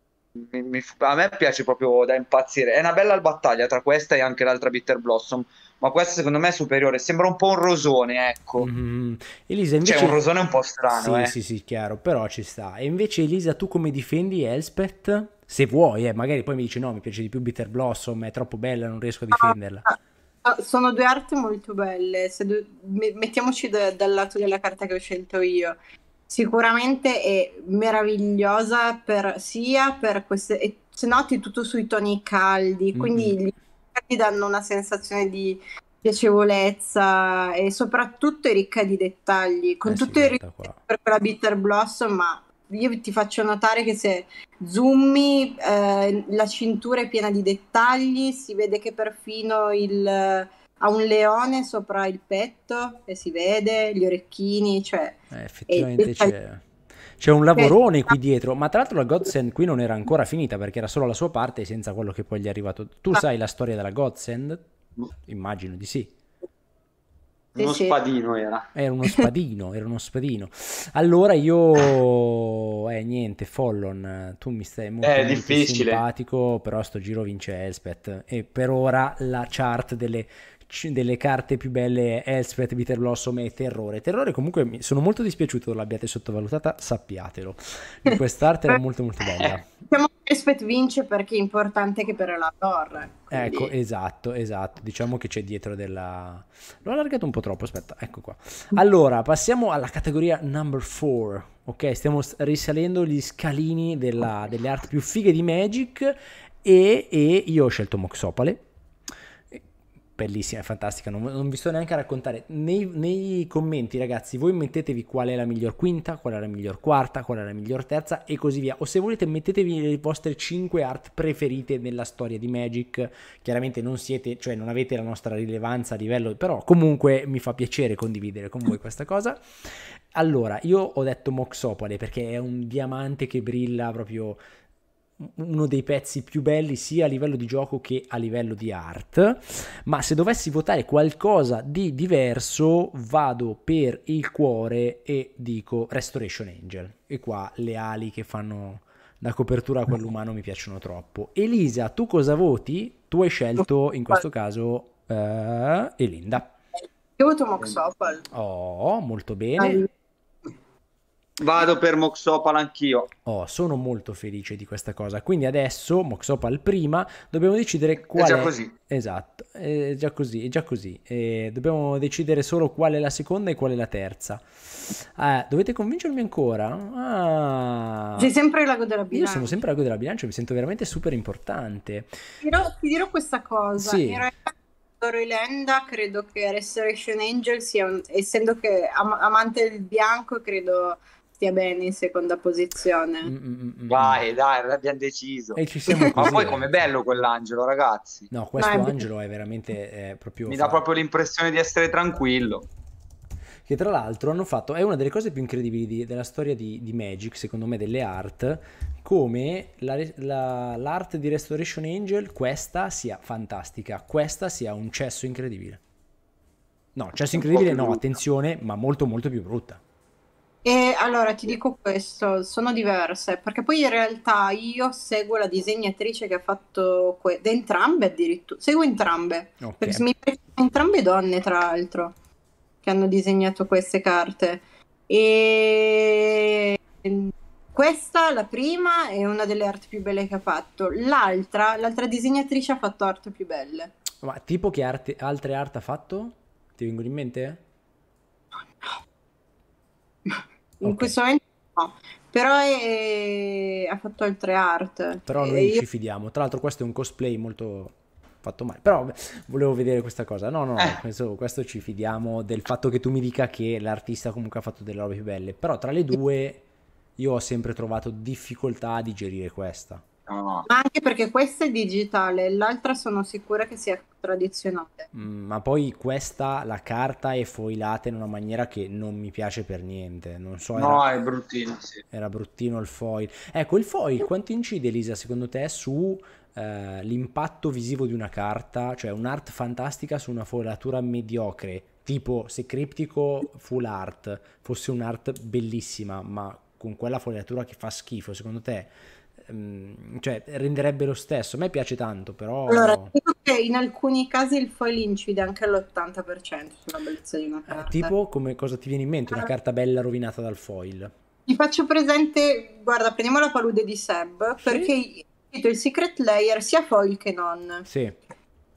mi, a me piace proprio da impazzire. È una bella battaglia tra questa e anche l'altra Bitter Blossom. Ma questa secondo me è superiore, sembra un po' un rosone, ecco. Mm-hmm. Elisa, cioè, invece... C'è un rosone un po' strano. Sì, eh. sì, sì, chiaro, però ci sta. E invece Elisa, tu come difendi Elspeth? Se vuoi, eh, magari poi mi dici no, mi piace di più Bitter Blossom, è troppo bella, non riesco a difenderla. Ah, Ah, sono due arti molto belle. Do... Mettiamoci da, dal lato della carta che ho scelto io. Sicuramente è meravigliosa per, sia per queste... E, se noti tutto sui toni caldi, mm-hmm. quindi danno una sensazione di piacevolezza e soprattutto è ricca di dettagli, con eh, tutto il rispetto per quella Bitter Blossom, ma io ti faccio notare che se zoomi eh, la cintura è piena di dettagli, si vede che perfino il, eh, ha un leone sopra il petto e si vede gli orecchini, cioè... Eh, effettivamente c'è. C'è un lavorone qui eh, dietro, ma tra l'altro la Godsend qui non era ancora finita perché era solo la sua parte senza quello che poi gli è arrivato. Tu ah. sai la storia della Godsend? Immagino di sì. Uno sì, spadino sì. era. Era uno spadino, era uno spadino. Allora io... Eh, niente, Follon, tu mi stai molto, È eh, molto simpatico, però sto giro vince Elspeth. E per ora la chart delle delle carte più belle Elspeth, Bitter Blossom e Terrore. Terrore comunque sono molto dispiaciuto l'abbiate sottovalutata, sappiatelo. Quest'arte era molto molto bella. Diciamo che Elspeth vince perché è importante che per la torre. Ecco, quindi... Ecco, esatto, esatto. Diciamo che c'è dietro della... L'ho allargato un po' troppo, aspetta, ecco qua. Allora, passiamo alla categoria number 4. Ok, stiamo risalendo gli scalini della, delle arti più fighe di Magic e, e io ho scelto Moxopale bellissima, è fantastica, non, non, vi sto neanche a raccontare. Nei, nei, commenti, ragazzi, voi mettetevi qual è la miglior quinta, qual è la miglior quarta, qual è la miglior terza e così via. O se volete mettetevi le vostre 5 art preferite nella storia di Magic. Chiaramente non siete, cioè non avete la nostra rilevanza a livello, però comunque mi fa piacere condividere con voi questa cosa. Allora, io ho detto Moxopole perché è un diamante che brilla proprio uno dei pezzi più belli sia a livello di gioco che a livello di art, ma se dovessi votare qualcosa di diverso vado per il cuore e dico Restoration Angel. E qua le ali che fanno da copertura a quell'umano mi piacciono troppo. Elisa, tu cosa voti? Tu hai scelto in questo caso uh, Elinda. Io voto Moxopal. Oh, molto bene. Vado per Moxopal anch'io. Oh, sono molto felice di questa cosa. Quindi adesso, Moxopal prima, dobbiamo decidere qual è... Già così. Esatto, è già così, è già così. E dobbiamo decidere solo qual è la seconda e qual è la terza. Ah, dovete convincermi ancora? Ah. Sei sempre l'ago della bilancia. Io sono sempre l'ago della bilancia, mi sento veramente super importante. Però, ti dirò questa cosa. Sì. In realtà Lenda, credo che Restoration Angel sia, un... essendo che am- amante del bianco, credo stia bene in seconda posizione. Mm, mm, mm, Vai, dai, l'abbiamo deciso. E ci siamo Ma poi com'è bello quell'angelo, ragazzi. No, questo Ma... angelo è veramente è eh, proprio... Mi dà proprio l'impressione di essere tranquillo che tra l'altro hanno fatto, è una delle cose più incredibili di, della storia di, di, Magic, secondo me, delle art, come la, la, l'art di Restoration Angel, questa sia fantastica, questa sia un cesso incredibile. No, cesso incredibile no, brutta. attenzione, ma molto molto più brutta. E allora ti dico questo, sono diverse, perché poi in realtà io seguo la disegnatrice che ha fatto que- entrambe addirittura, seguo entrambe, okay. perché mi piacciono entrambe donne tra l'altro, che hanno disegnato queste carte. E questa, la prima, è una delle arti più belle che ha fatto, l'altra, l'altra disegnatrice ha fatto arti più belle. Ma tipo che arte, altre arti ha fatto? Ti vengono in mente? in okay. questo momento no. Però è... Eh, ha fatto altre art. Però eh, noi io... ci fidiamo. Tra l'altro questo è un cosplay molto fatto male. Però volevo vedere questa cosa. No, no, eh. questo, questo, ci fidiamo del fatto che tu mi dica che l'artista comunque ha fatto delle robe più belle. Però tra le due io ho sempre trovato difficoltà a digerire questa. No. Ma anche perché questa è digitale, l'altra sono sicura che sia tradizionale. Mm, ma poi questa, la carta è foilata in una maniera che non mi piace per niente. Non so, era... No, è bruttino, sì. Era bruttino il foil. Ecco, il foil quanto incide, Elisa, secondo te, su eh, l'impatto visivo di una carta? Cioè un'art fantastica su una foilatura mediocre? Tipo, se criptico full art fosse un'art bellissima, ma con quella foilatura che fa schifo, secondo te Ehm, cioè, renderebbe lo stesso. A me piace tanto, però... Allora, dico che in alcuni casi il foil incide anche all'80% sulla bellezza di una eh, carta. tipo, come cosa ti viene in mente? Una carta bella rovinata dal foil? Ti faccio presente, guarda, prendiamo la palude di Seb, perché sì. il secret layer sia foil che non. Sì.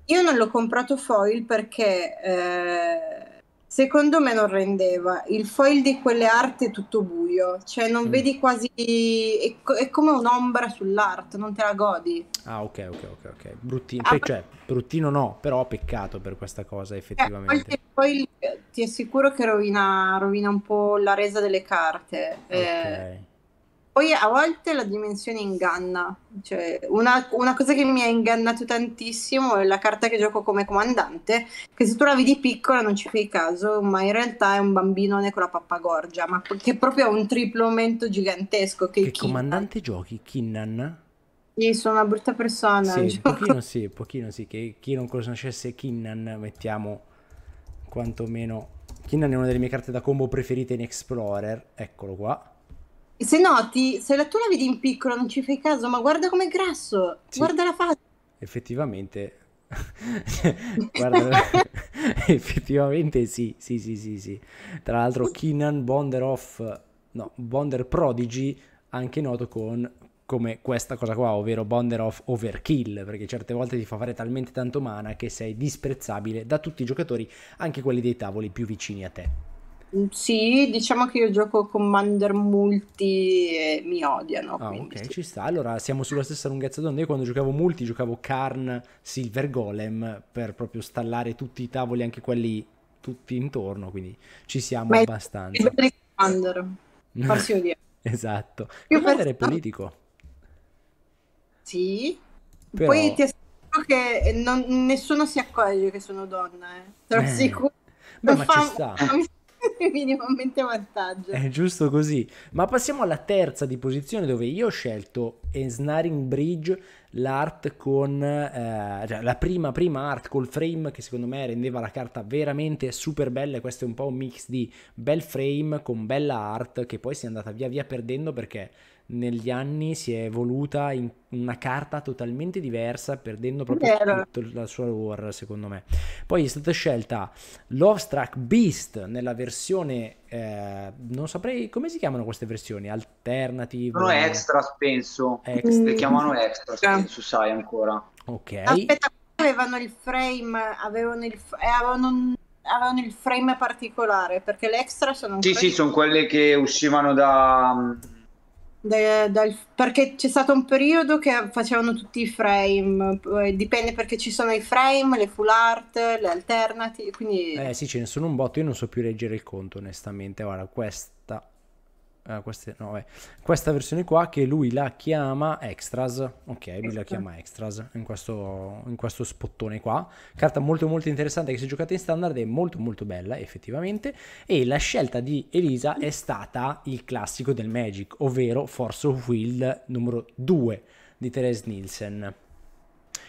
Io non l'ho comprato foil perché... Eh secondo me non rendeva. Il foil di quelle arti è tutto buio, cioè non mm. vedi quasi... È, co- è, come un'ombra sull'art non te la godi. Ah ok, ok, ok, ok. Bruttino, ah, cioè, bruttino no, però peccato per questa cosa eh, effettivamente. Eh, il foil eh, ti assicuro che rovina, rovina, un po' la resa delle carte. Eh, ok Eh, poi a volte la dimensione inganna, cioè, una, una, cosa che mi ha ingannato tantissimo è la carta che gioco come comandante, che se tu la vedi piccola non ci fai caso, ma in realtà è un bambinone con la pappagorgia, ma che proprio ha un triplo aumento gigantesco. Che, che comandante giochi? Kinnan? Sì, sono una brutta persona. Sì, pochino sì, pochino sì, che chi non conoscesse Kinnan, mettiamo quantomeno... Kinnan è una delle mie carte da combo preferite in Explorer, eccolo qua se no, se la, tu la vedi in piccolo non ci fai caso, ma guarda com'è grasso, sì. guarda la faccia. Effettivamente, guarda, effettivamente sì, sì, sì, sì, sì. Tra l'altro Keenan of, no, Bonder Prodigy, anche noto con come questa cosa qua, ovvero Bonder of Overkill, perché certe volte ti fa fare talmente tanto mana che sei disprezzabile da tutti i giocatori, anche quelli dei tavoli più vicini a te. Sì, diciamo che io gioco Commander Multi e mi odiano. Ah, ok, sì. ci sta. Allora siamo sulla stessa lunghezza d'onda. Io quando giocavo Multi giocavo Karn, Silver Golem per proprio stallare tutti i tavoli, anche quelli tutti intorno. Quindi ci siamo Ma abbastanza. È Commander, farsi odiare. esatto. Il Commander penso... è politico. Sì. Però... Poi ti assicuro che non... nessuno si accorge che sono donna, eh. Te lo eh. sicuro. Beh, ma fa... ci sta. minimamente vantaggio. È giusto così. Ma passiamo alla terza di posizione dove io ho scelto Snaring Bridge, l'art con eh, cioè la prima prima art col frame che secondo me rendeva la carta veramente super bella e questo è un po' un mix di bel frame con bella art che poi si è andata via via perdendo perché negli anni si è evoluta in una carta totalmente diversa, perdendo proprio Vero. tutto la sua lore, secondo me. Poi è stata scelta Lovestruck Beast nella versione, eh, non saprei come si chiamano queste versioni, alternative? Sono extra, penso. Extra. Le chiamano extra, penso, sai ancora. Ok. Aspetta, avevano il frame, avevano il, eh, avevano avevano il frame particolare, perché le extra sono... Sì, frame. sì, sono quelle che uscivano da mm, dal, dal, perché c'è stato un periodo che facevano tutti i frame, dipende perché ci sono i frame, le full art, le alternative, quindi... Eh sì, ce ne sono un botto, io non so più leggere il conto onestamente, guarda, questo Uh, queste, no, vabbè. questa versione qua che lui la chiama extras ok lui la chiama extras in questo, in questo spottone qua carta molto molto interessante che se giocate in standard è molto molto bella effettivamente e la scelta di Elisa è stata il classico del Magic ovvero Force of Will numero 2 di Therese Nielsen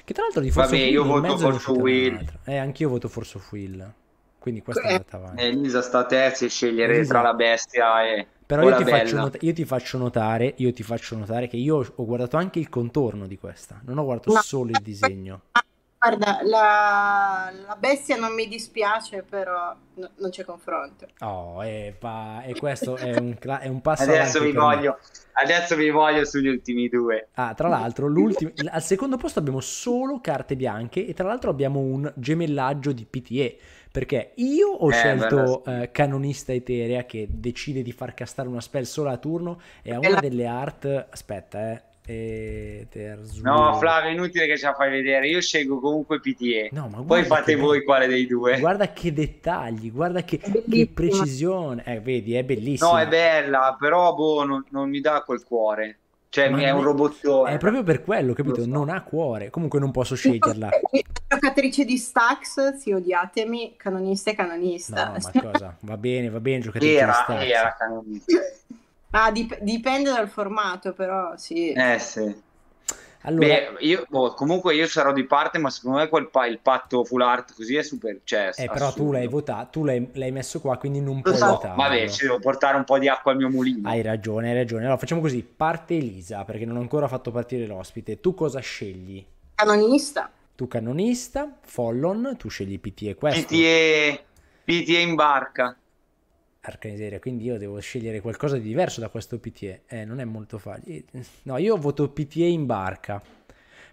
che tra l'altro di Force Vabbè, of Will io voto Force of Will eh, anch'io voto Force of Will quindi questa è eh, andata avanti Elisa sta a terza e scegliere esatto. tra la bestia e però io ti, not- io ti, faccio notare, io ti faccio notare che io ho guardato anche il contorno di questa, non ho guardato no. solo il disegno. Guarda, la, la, bestia non mi dispiace, però no, non c'è confronto. Oh, e, pa- e questo è un, cla- è un passo adesso vi, voglio, adesso vi voglio sugli ultimi due. Ah, tra l'altro, al secondo posto abbiamo solo carte bianche e tra l'altro abbiamo un gemellaggio di PTE perché io ho eh, scelto eh, Canonista Eterea che decide di far castare una spell solo a turno e ha una la... delle art... Aspetta, eh. Eterzur. No, Flavio, è inutile che ce la fai vedere. Io scelgo comunque PTE. No, ma Poi fate che... voi quale dei due. Guarda che dettagli, guarda che, che precisione. Eh, vedi, è bellissima. No, è bella, però boh, non, non mi dà col cuore. Cioè, Ma è un robozione. È proprio per quello, capito? So. Non ha cuore. Comunque non posso sceglierla. Eh, eh, eh, giocatrice di Stax, sì, odiatemi, canonista e canonista. No, ma cosa? Va bene, va bene, giocatrice era, di Stax. Era canonista. Ah, dip- dipende dal formato, però sì. Eh sì. Allora... Beh, io, boh, comunque io sarò di parte, ma secondo me quel pa- il patto full art così è super. Cioè, eh, però tu l'hai votato, tu l'hai, l'hai, messo qua, quindi non puoi so. votare. Vabbè, ci devo portare un po' di acqua al mio mulino. Hai ragione, hai ragione. Allora facciamo così: parte Elisa, perché non ho ancora fatto partire l'ospite. Tu cosa scegli? Canonista. Tu canonista, Follon, tu scegli PT e questo. PT e... PT e in barca. Arcaniseria, quindi io devo scegliere qualcosa di diverso da questo PTE, eh, non è molto facile. No, io voto PTE in barca,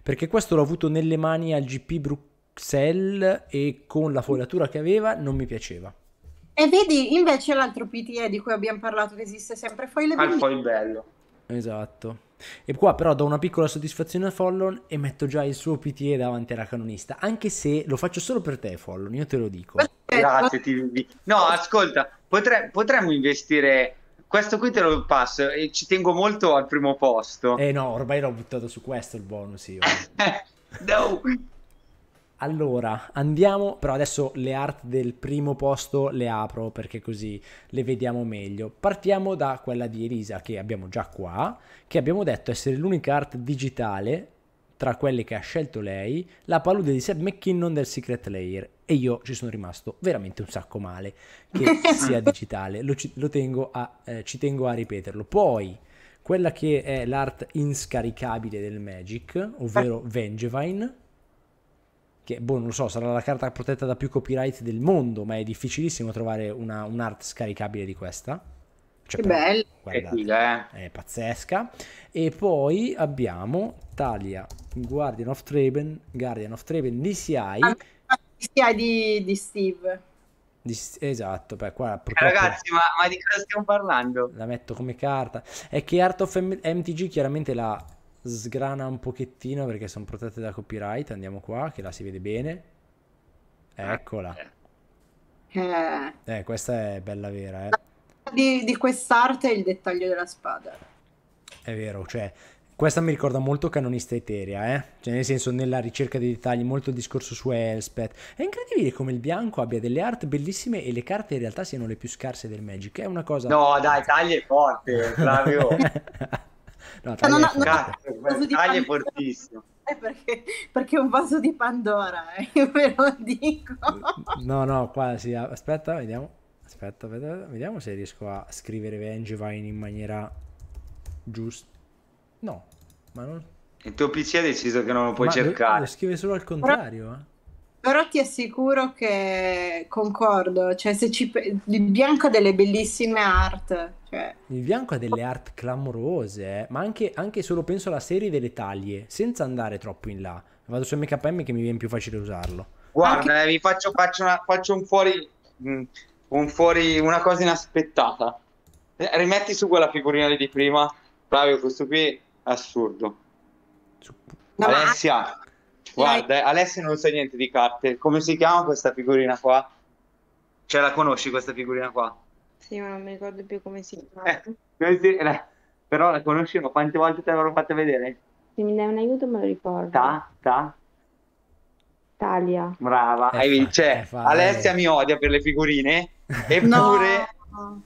perché questo l'ho avuto nelle mani al GP Bruxelles e con la fogliatura che aveva non mi piaceva. E vedi, invece l'altro PTE di cui abbiamo parlato che esiste sempre, Foil Bello. Al Foil Bello. Esatto. E qua però do una piccola soddisfazione a Follon e metto già il suo PTE davanti alla canonista, anche se lo faccio solo per te Follon, io te lo dico. Grazie, ti... No, ascolta, Potre- potremmo investire questo qui te lo passo e ci tengo molto al primo posto. Eh no, ormai l'ho buttato su questo il bonus io. no. Allora, andiamo, però adesso le art del primo posto le apro perché così le vediamo meglio. Partiamo da quella di Elisa che abbiamo già qua, che abbiamo detto essere l'unica art digitale tra quelle che ha scelto lei, la palude di Seth McKinnon del Secret Layer. E io ci sono rimasto veramente un sacco male che sia digitale, lo, lo tengo a, eh, ci tengo a ripeterlo. Poi, quella che è l'art inscaricabile del Magic, ovvero ah. Vengevine, che boh, non lo so, sarà la carta protetta da più copyright del mondo, ma è difficilissimo trovare una, un'art scaricabile di questa. Cioè, che bella, guardate, che figa, eh. è pazzesca. E poi abbiamo Talia, Guardian of Traven, Guardian of Traven DCI. Ah, DCI di, di Steve. Di, esatto, beh, qua eh, Ragazzi, ma, ma, di cosa stiamo parlando? La metto come carta. È che Art of M MTG chiaramente la sgrana un pochettino perché sono protette da copyright. Andiamo qua, che la si vede bene. Eccola. Eh, eh. eh questa è bella vera, eh di, di quest'arte è il dettaglio della spada. È vero, cioè, questa mi ricorda molto Canonista Eteria, eh? Cioè, nel senso, nella ricerca dei dettagli, molto il discorso su Elspeth. È incredibile come il bianco abbia delle art bellissime e le carte in realtà siano le più scarse del Magic. È una cosa. No, dai, tagli è forte, Flavio. no, cioè, tagli no, no, è, Cazzo, è fortissimo. Eh, perché, perché, è un vaso di Pandora, eh? io ve lo dico. no, no, qua sì, aspetta, vediamo. Aspetta, vediamo se riesco a scrivere Vengevine in maniera giusta. No, ma non... Il tuo PC ha deciso che non lo puoi ma cercare. Lo, scrive solo al contrario. Eh? Però ti assicuro che concordo, cioè se ci... il bianco ha delle bellissime art. Cioè... Il bianco ha delle art clamorose, eh? ma anche, anche, solo penso alla serie delle taglie, senza andare troppo in là. Vado su MKM che mi viene più facile usarlo. Guarda, anche... eh, faccio, faccio, una, faccio un fuori... Mm, un fuori, una cosa inaspettata. Rimetti su quella figurina di prima, Flavio, questo qui è assurdo. No, Alessia, ma... guarda, eh, Alessia non sa niente di carte. Come si chiama questa figurina qua? Cioè, la conosci questa figurina qua? Sì, ma non mi ricordo più come si chiama. Eh, eh, però la conosci, ma quante volte te l'avrò fatta vedere? Se mi dai un aiuto me lo ricordo. Ta, ta. Italia. Brava, eh, hai vinto. Eh, Alessia mi odia per le figurine, Eppure... No.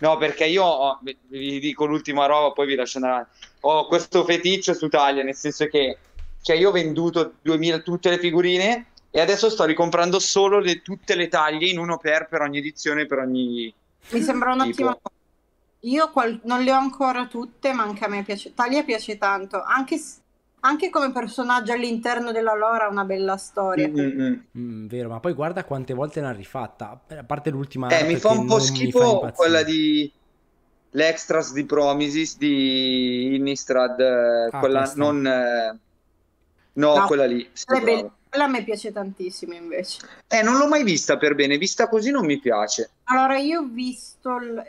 no. perché io ho, vi dico l'ultima roba, poi vi lascio andare avanti. Ho questo feticcio su taglia, nel senso che cioè io ho venduto 2000, tutte le figurine e adesso sto ricomprando solo le, tutte le taglie in uno per per ogni edizione, per ogni... Mi sembra un'ottima cosa. Io qual- non le ho ancora tutte, ma anche a me piace. Taglia piace tanto, anche se anche come personaggio all'interno della lore ha una bella storia. Mm, mm, mm. mm vero, ma poi guarda quante volte l'ha rifatta, a parte l'ultima. Eh, mi fa un po' schifo quella di l'extras di Promises di Innistrad, eh, ah, quella questa. non... Eh... No, no, quella lì. quella a me piace tantissimo invece. Eh, non l'ho mai vista per bene, vista così non mi piace. Allora, io ho visto... L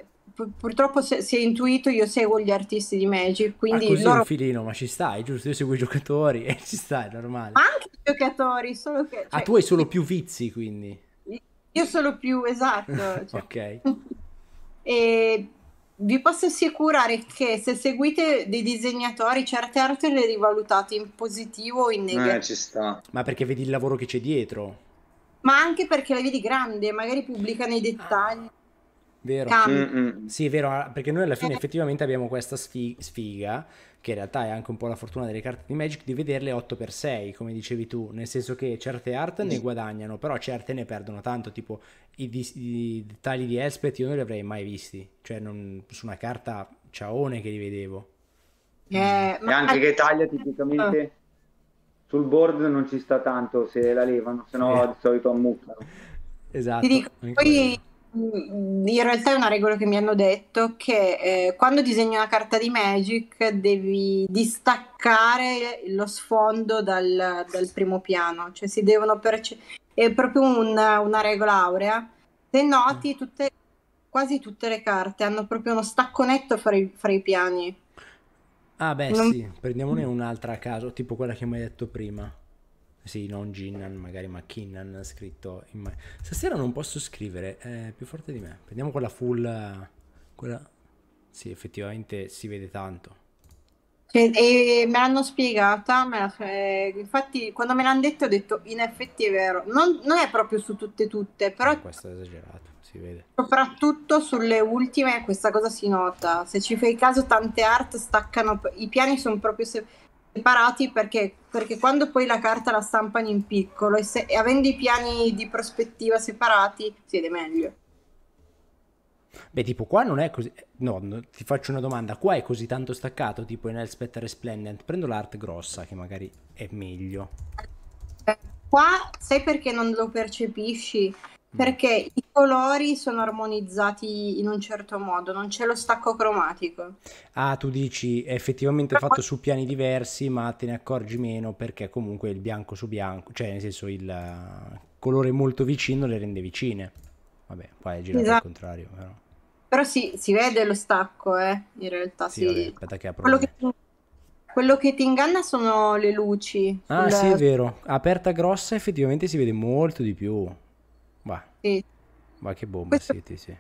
purtroppo se, se, è intuito io seguo gli artisti di Magic quindi ah, loro... un filino ma ci stai giusto io seguo i giocatori e ci stai è normale ma anche i giocatori solo che ah, cioè... ah tu hai solo più vizi quindi io solo più esatto cioè... ok e vi posso assicurare che se seguite dei disegnatori certe arti le rivalutate in positivo o in eh, negativo eh, ci sta ma perché vedi il lavoro che c'è dietro ma anche perché la vedi grande magari pubblica nei dettagli Vero. Mm, mm, mm. Sì, vero, ah, perché noi alla fine eh. effettivamente abbiamo questa sfiga, che in realtà è anche un po' la fortuna delle carte di Magic, di vederle 8x6, come dicevi tu, nel senso che certe art ne guadagnano, però certe ne perdono tanto, tipo i, i, i dettagli di Elspeth io non li avrei mai visti, cioè non, su una carta ciaone che li vedevo. Eh, ma... anche che taglia tipicamente eh. sul board non ci sta tanto se la levano, se no eh. di solito ammuccano. Esatto. Dico, poi Mm, in realtà è una regola che mi hanno detto che eh, quando disegni una carta di Magic devi distaccare lo sfondo dal, dal primo piano, cioè si devono percepire, è proprio un, una regola aurea. Se noti, mm. tutte, quasi tutte le carte hanno proprio uno stacco netto fra i, fra i piani. Ah beh non... sì, prendiamone un'altra a caso, tipo quella che mi hai detto prima sì, non Ginnan, magari McKinnon scritto in... Stasera non posso scrivere, è più forte di me. Prendiamo quella full... Quella... Sì, effettivamente si vede tanto. E, e me l'hanno spiegata, me la, eh, infatti quando me l'hanno detto ho detto in effetti è vero, non, non è proprio su tutte tutte, però... Eh, questo è esagerato, si vede. Soprattutto sulle ultime questa cosa si nota, se ci fai caso tante art staccano, i piani sono proprio... Se- separati perché, perché quando poi la carta la stampano in piccolo e, se, e avendo i piani di prospettiva separati si vede meglio. Beh, tipo, qua non è così. No, no, ti faccio una domanda. Qua è così tanto staccato, tipo in Elspeth Resplendent. Prendo l'art grossa, che magari è meglio. Qua sai perché non lo percepisci? perché i colori sono armonizzati in un certo modo, non c'è lo stacco cromatico. Ah, tu dici è effettivamente Però... fatto su piani diversi, ma te ne accorgi meno perché comunque il bianco su bianco, cioè nel senso il eh, colore molto vicino le rende vicine. Vabbè, qua è girato esatto. al contrario, però. Però sì, si vede lo stacco, eh, in realtà sì. sì. Vabbè, aspetta che apro. Quello che quello che ti inganna sono le luci. Ah, sulla... sì, è vero. Aperta grossa effettivamente si vede molto di più. Ma, sì. che bomba Questo... siete, sì.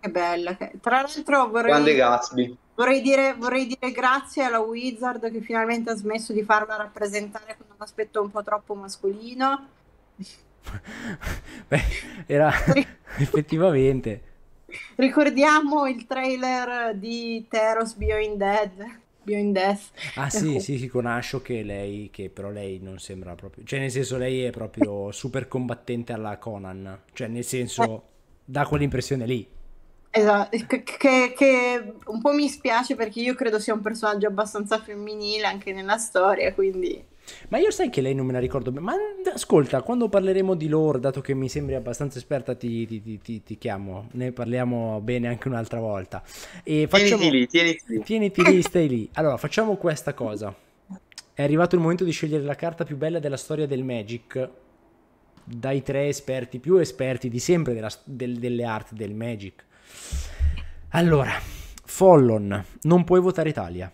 Che bella. Tra l'altro vorrei... Grande Gatsby. Vorrei dire, vorrei dire, grazie alla Wizard che finalmente ha smesso di farla rappresentare con un aspetto un po' troppo mascolino. Beh, era effettivamente. Ricordiamo il trailer di Teros Beyond Dead Beyond Death. Ah ecco. sì, sì, sì, con Asho che lei, che però lei non sembra proprio, cioè nel senso lei è proprio super combattente alla Conan, cioè nel senso eh. dà quell'impressione lì. Esatto, che, che, che, un po' mi spiace perché io credo sia un personaggio abbastanza femminile anche nella storia, quindi... Ma io sai che lei non me la ricordo bene. Ma ascolta, quando parleremo di loro, dato che mi sembri abbastanza esperta, ti, ti, ti, ti chiamo. Ne parliamo bene anche un'altra volta. E facciamo... Tieniti lì, tieniti lì. Tieniti lì, stai lì. Allora, facciamo questa cosa. È arrivato il momento di scegliere la carta più bella della storia del Magic. Dai tre esperti più esperti di sempre della, del, delle arti del Magic. Allora, Follon, non puoi votare Italia.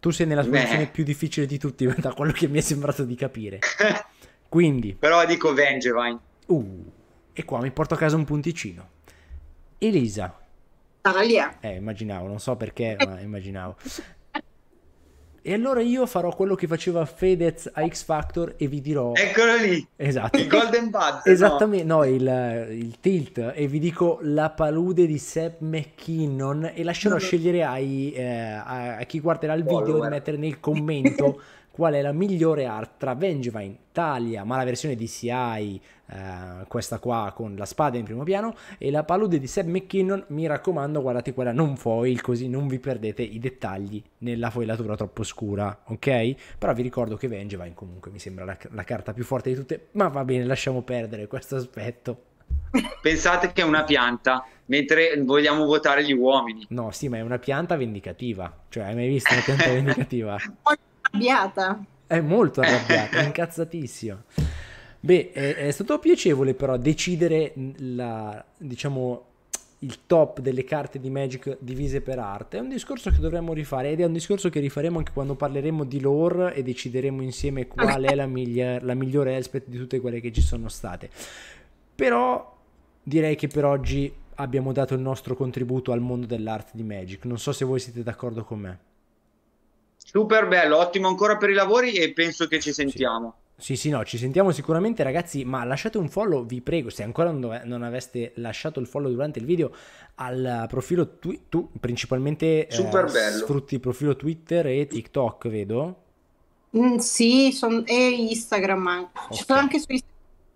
Tu sei nella situazione più difficile di tutti, da quello che mi è sembrato di capire. Quindi... Però dico Vengevine. Uh, e qua mi porto a casa un punticino. Elisa. lì. Eh. eh, immaginavo, non so perché, eh. ma immaginavo. E allora io farò quello che faceva Fedez a X Factor e vi dirò... Eccolo lì! Esatto. Il Golden Bud. Esattamente, no, no il, il, tilt. E vi dico la palude di Seb McKinnon e lascerò no, mm. no. scegliere ai, eh, a, a, chi guarderà il video Follower. di mettere nel commento qual è la migliore art tra Vengevine, Talia, ma la versione di CI, eh, questa qua con la spada in primo piano, e la palude di Seb McKinnon, mi raccomando guardate quella non foil, così non vi perdete i dettagli nella foilatura troppo scura, ok? Però vi ricordo che Vengevine comunque mi sembra la, la carta più forte di tutte, ma va bene, lasciamo perdere questo aspetto. Pensate che è una pianta, mentre vogliamo votare gli uomini. No, sì, ma è una pianta vendicativa. Cioè, hai mai visto una pianta vendicativa? arrabbiata. È molto arrabbiata, è incazzatissima. Beh, è, è, stato piacevole però decidere la, diciamo, il top delle carte di Magic divise per arte. È un discorso che dovremmo rifare ed è un discorso che rifaremo anche quando parleremo di lore e decideremo insieme qual è la, miglia- la migliore Elspeth di tutte quelle che ci sono state. Però direi che per oggi abbiamo dato il nostro contributo al mondo dell'arte di Magic. Non so se voi siete d'accordo con me. Super bello, ottimo ancora per i lavori e penso che ci sentiamo. Sì. Sì, sì, no, ci sentiamo sicuramente ragazzi, ma lasciate un follow, vi prego, se ancora non, non aveste lasciato il follow durante il video al profilo tu, tu principalmente Super eh, bello. sfrutti il profilo Twitter e TikTok, vedo. Mm, sì, son, e Instagram anche. Okay. Ci sono anche su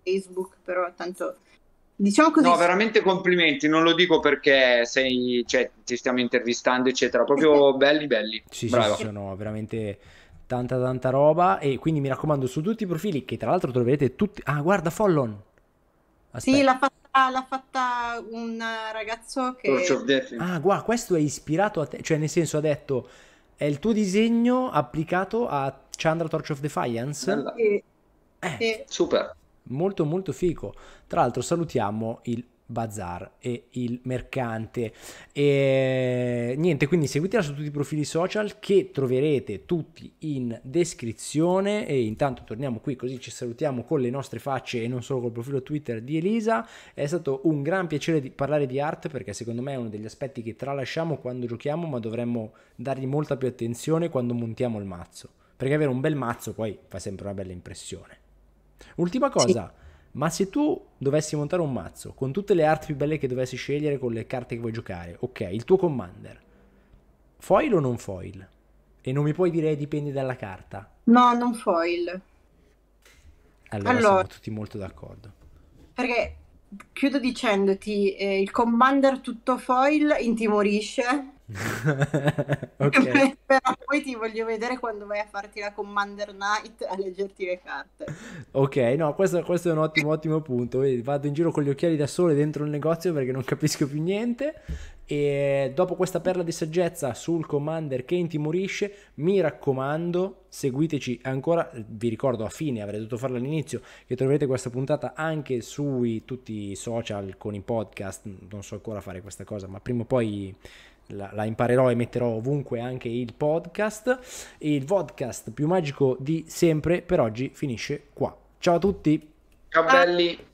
Facebook, però tanto Diciamo così. No, veramente complimenti, non lo dico perché sei, cioè, ti stiamo intervistando, eccetera, proprio esatto. belli, belli. Sì, Bravo. sì, sono veramente tanta, tanta roba e quindi mi raccomando su tutti i profili che tra l'altro troverete tutti... Ah, guarda, Follon! Sì, l'ha fatta, l'ha fatta un ragazzo che... Ah, guarda, questo è ispirato a te, cioè nel senso ha detto è il tuo disegno applicato a Chandra Torch of Defiance. Bella. Eh. Sì. Super molto molto fico. Tra l'altro salutiamo il bazar e il mercante e niente quindi seguitela su tutti i profili social che troverete tutti in descrizione e intanto torniamo qui così ci salutiamo con le nostre facce e non solo col profilo twitter di Elisa è stato un gran piacere di parlare di art perché secondo me è uno degli aspetti che tralasciamo quando giochiamo ma dovremmo dargli molta più attenzione quando montiamo il mazzo perché avere un bel mazzo poi fa sempre una bella impressione Ultima cosa, sì. ma se tu dovessi montare un mazzo con tutte le arti più belle che dovessi scegliere, con le carte che vuoi giocare, ok, il tuo commander, foil o non foil? E non mi puoi dire eh, dipende dalla carta. No, non foil. Allora, allora siamo tutti molto d'accordo. Perché chiudo dicendoti, eh, il commander tutto foil intimorisce Mm. okay. Però poi ti voglio vedere quando vai a farti la Commander Knight a leggerti le carte. Ok, no, questo, questo è un ottimo, ottimo punto. vado in giro con gli occhiali da sole dentro il negozio perché non capisco più niente. E dopo questa perla di saggezza sul Commander che intimorisce, mi raccomando, seguiteci ancora. Vi ricordo a fine, avrei dovuto farlo all'inizio, che troverete questa puntata anche sui tutti i social con i podcast. Non so ancora fare questa cosa, ma prima o poi la, la, imparerò e metterò ovunque anche il podcast. E il podcast più magico di sempre per oggi finisce qua. Ciao a tutti. Ciao belli.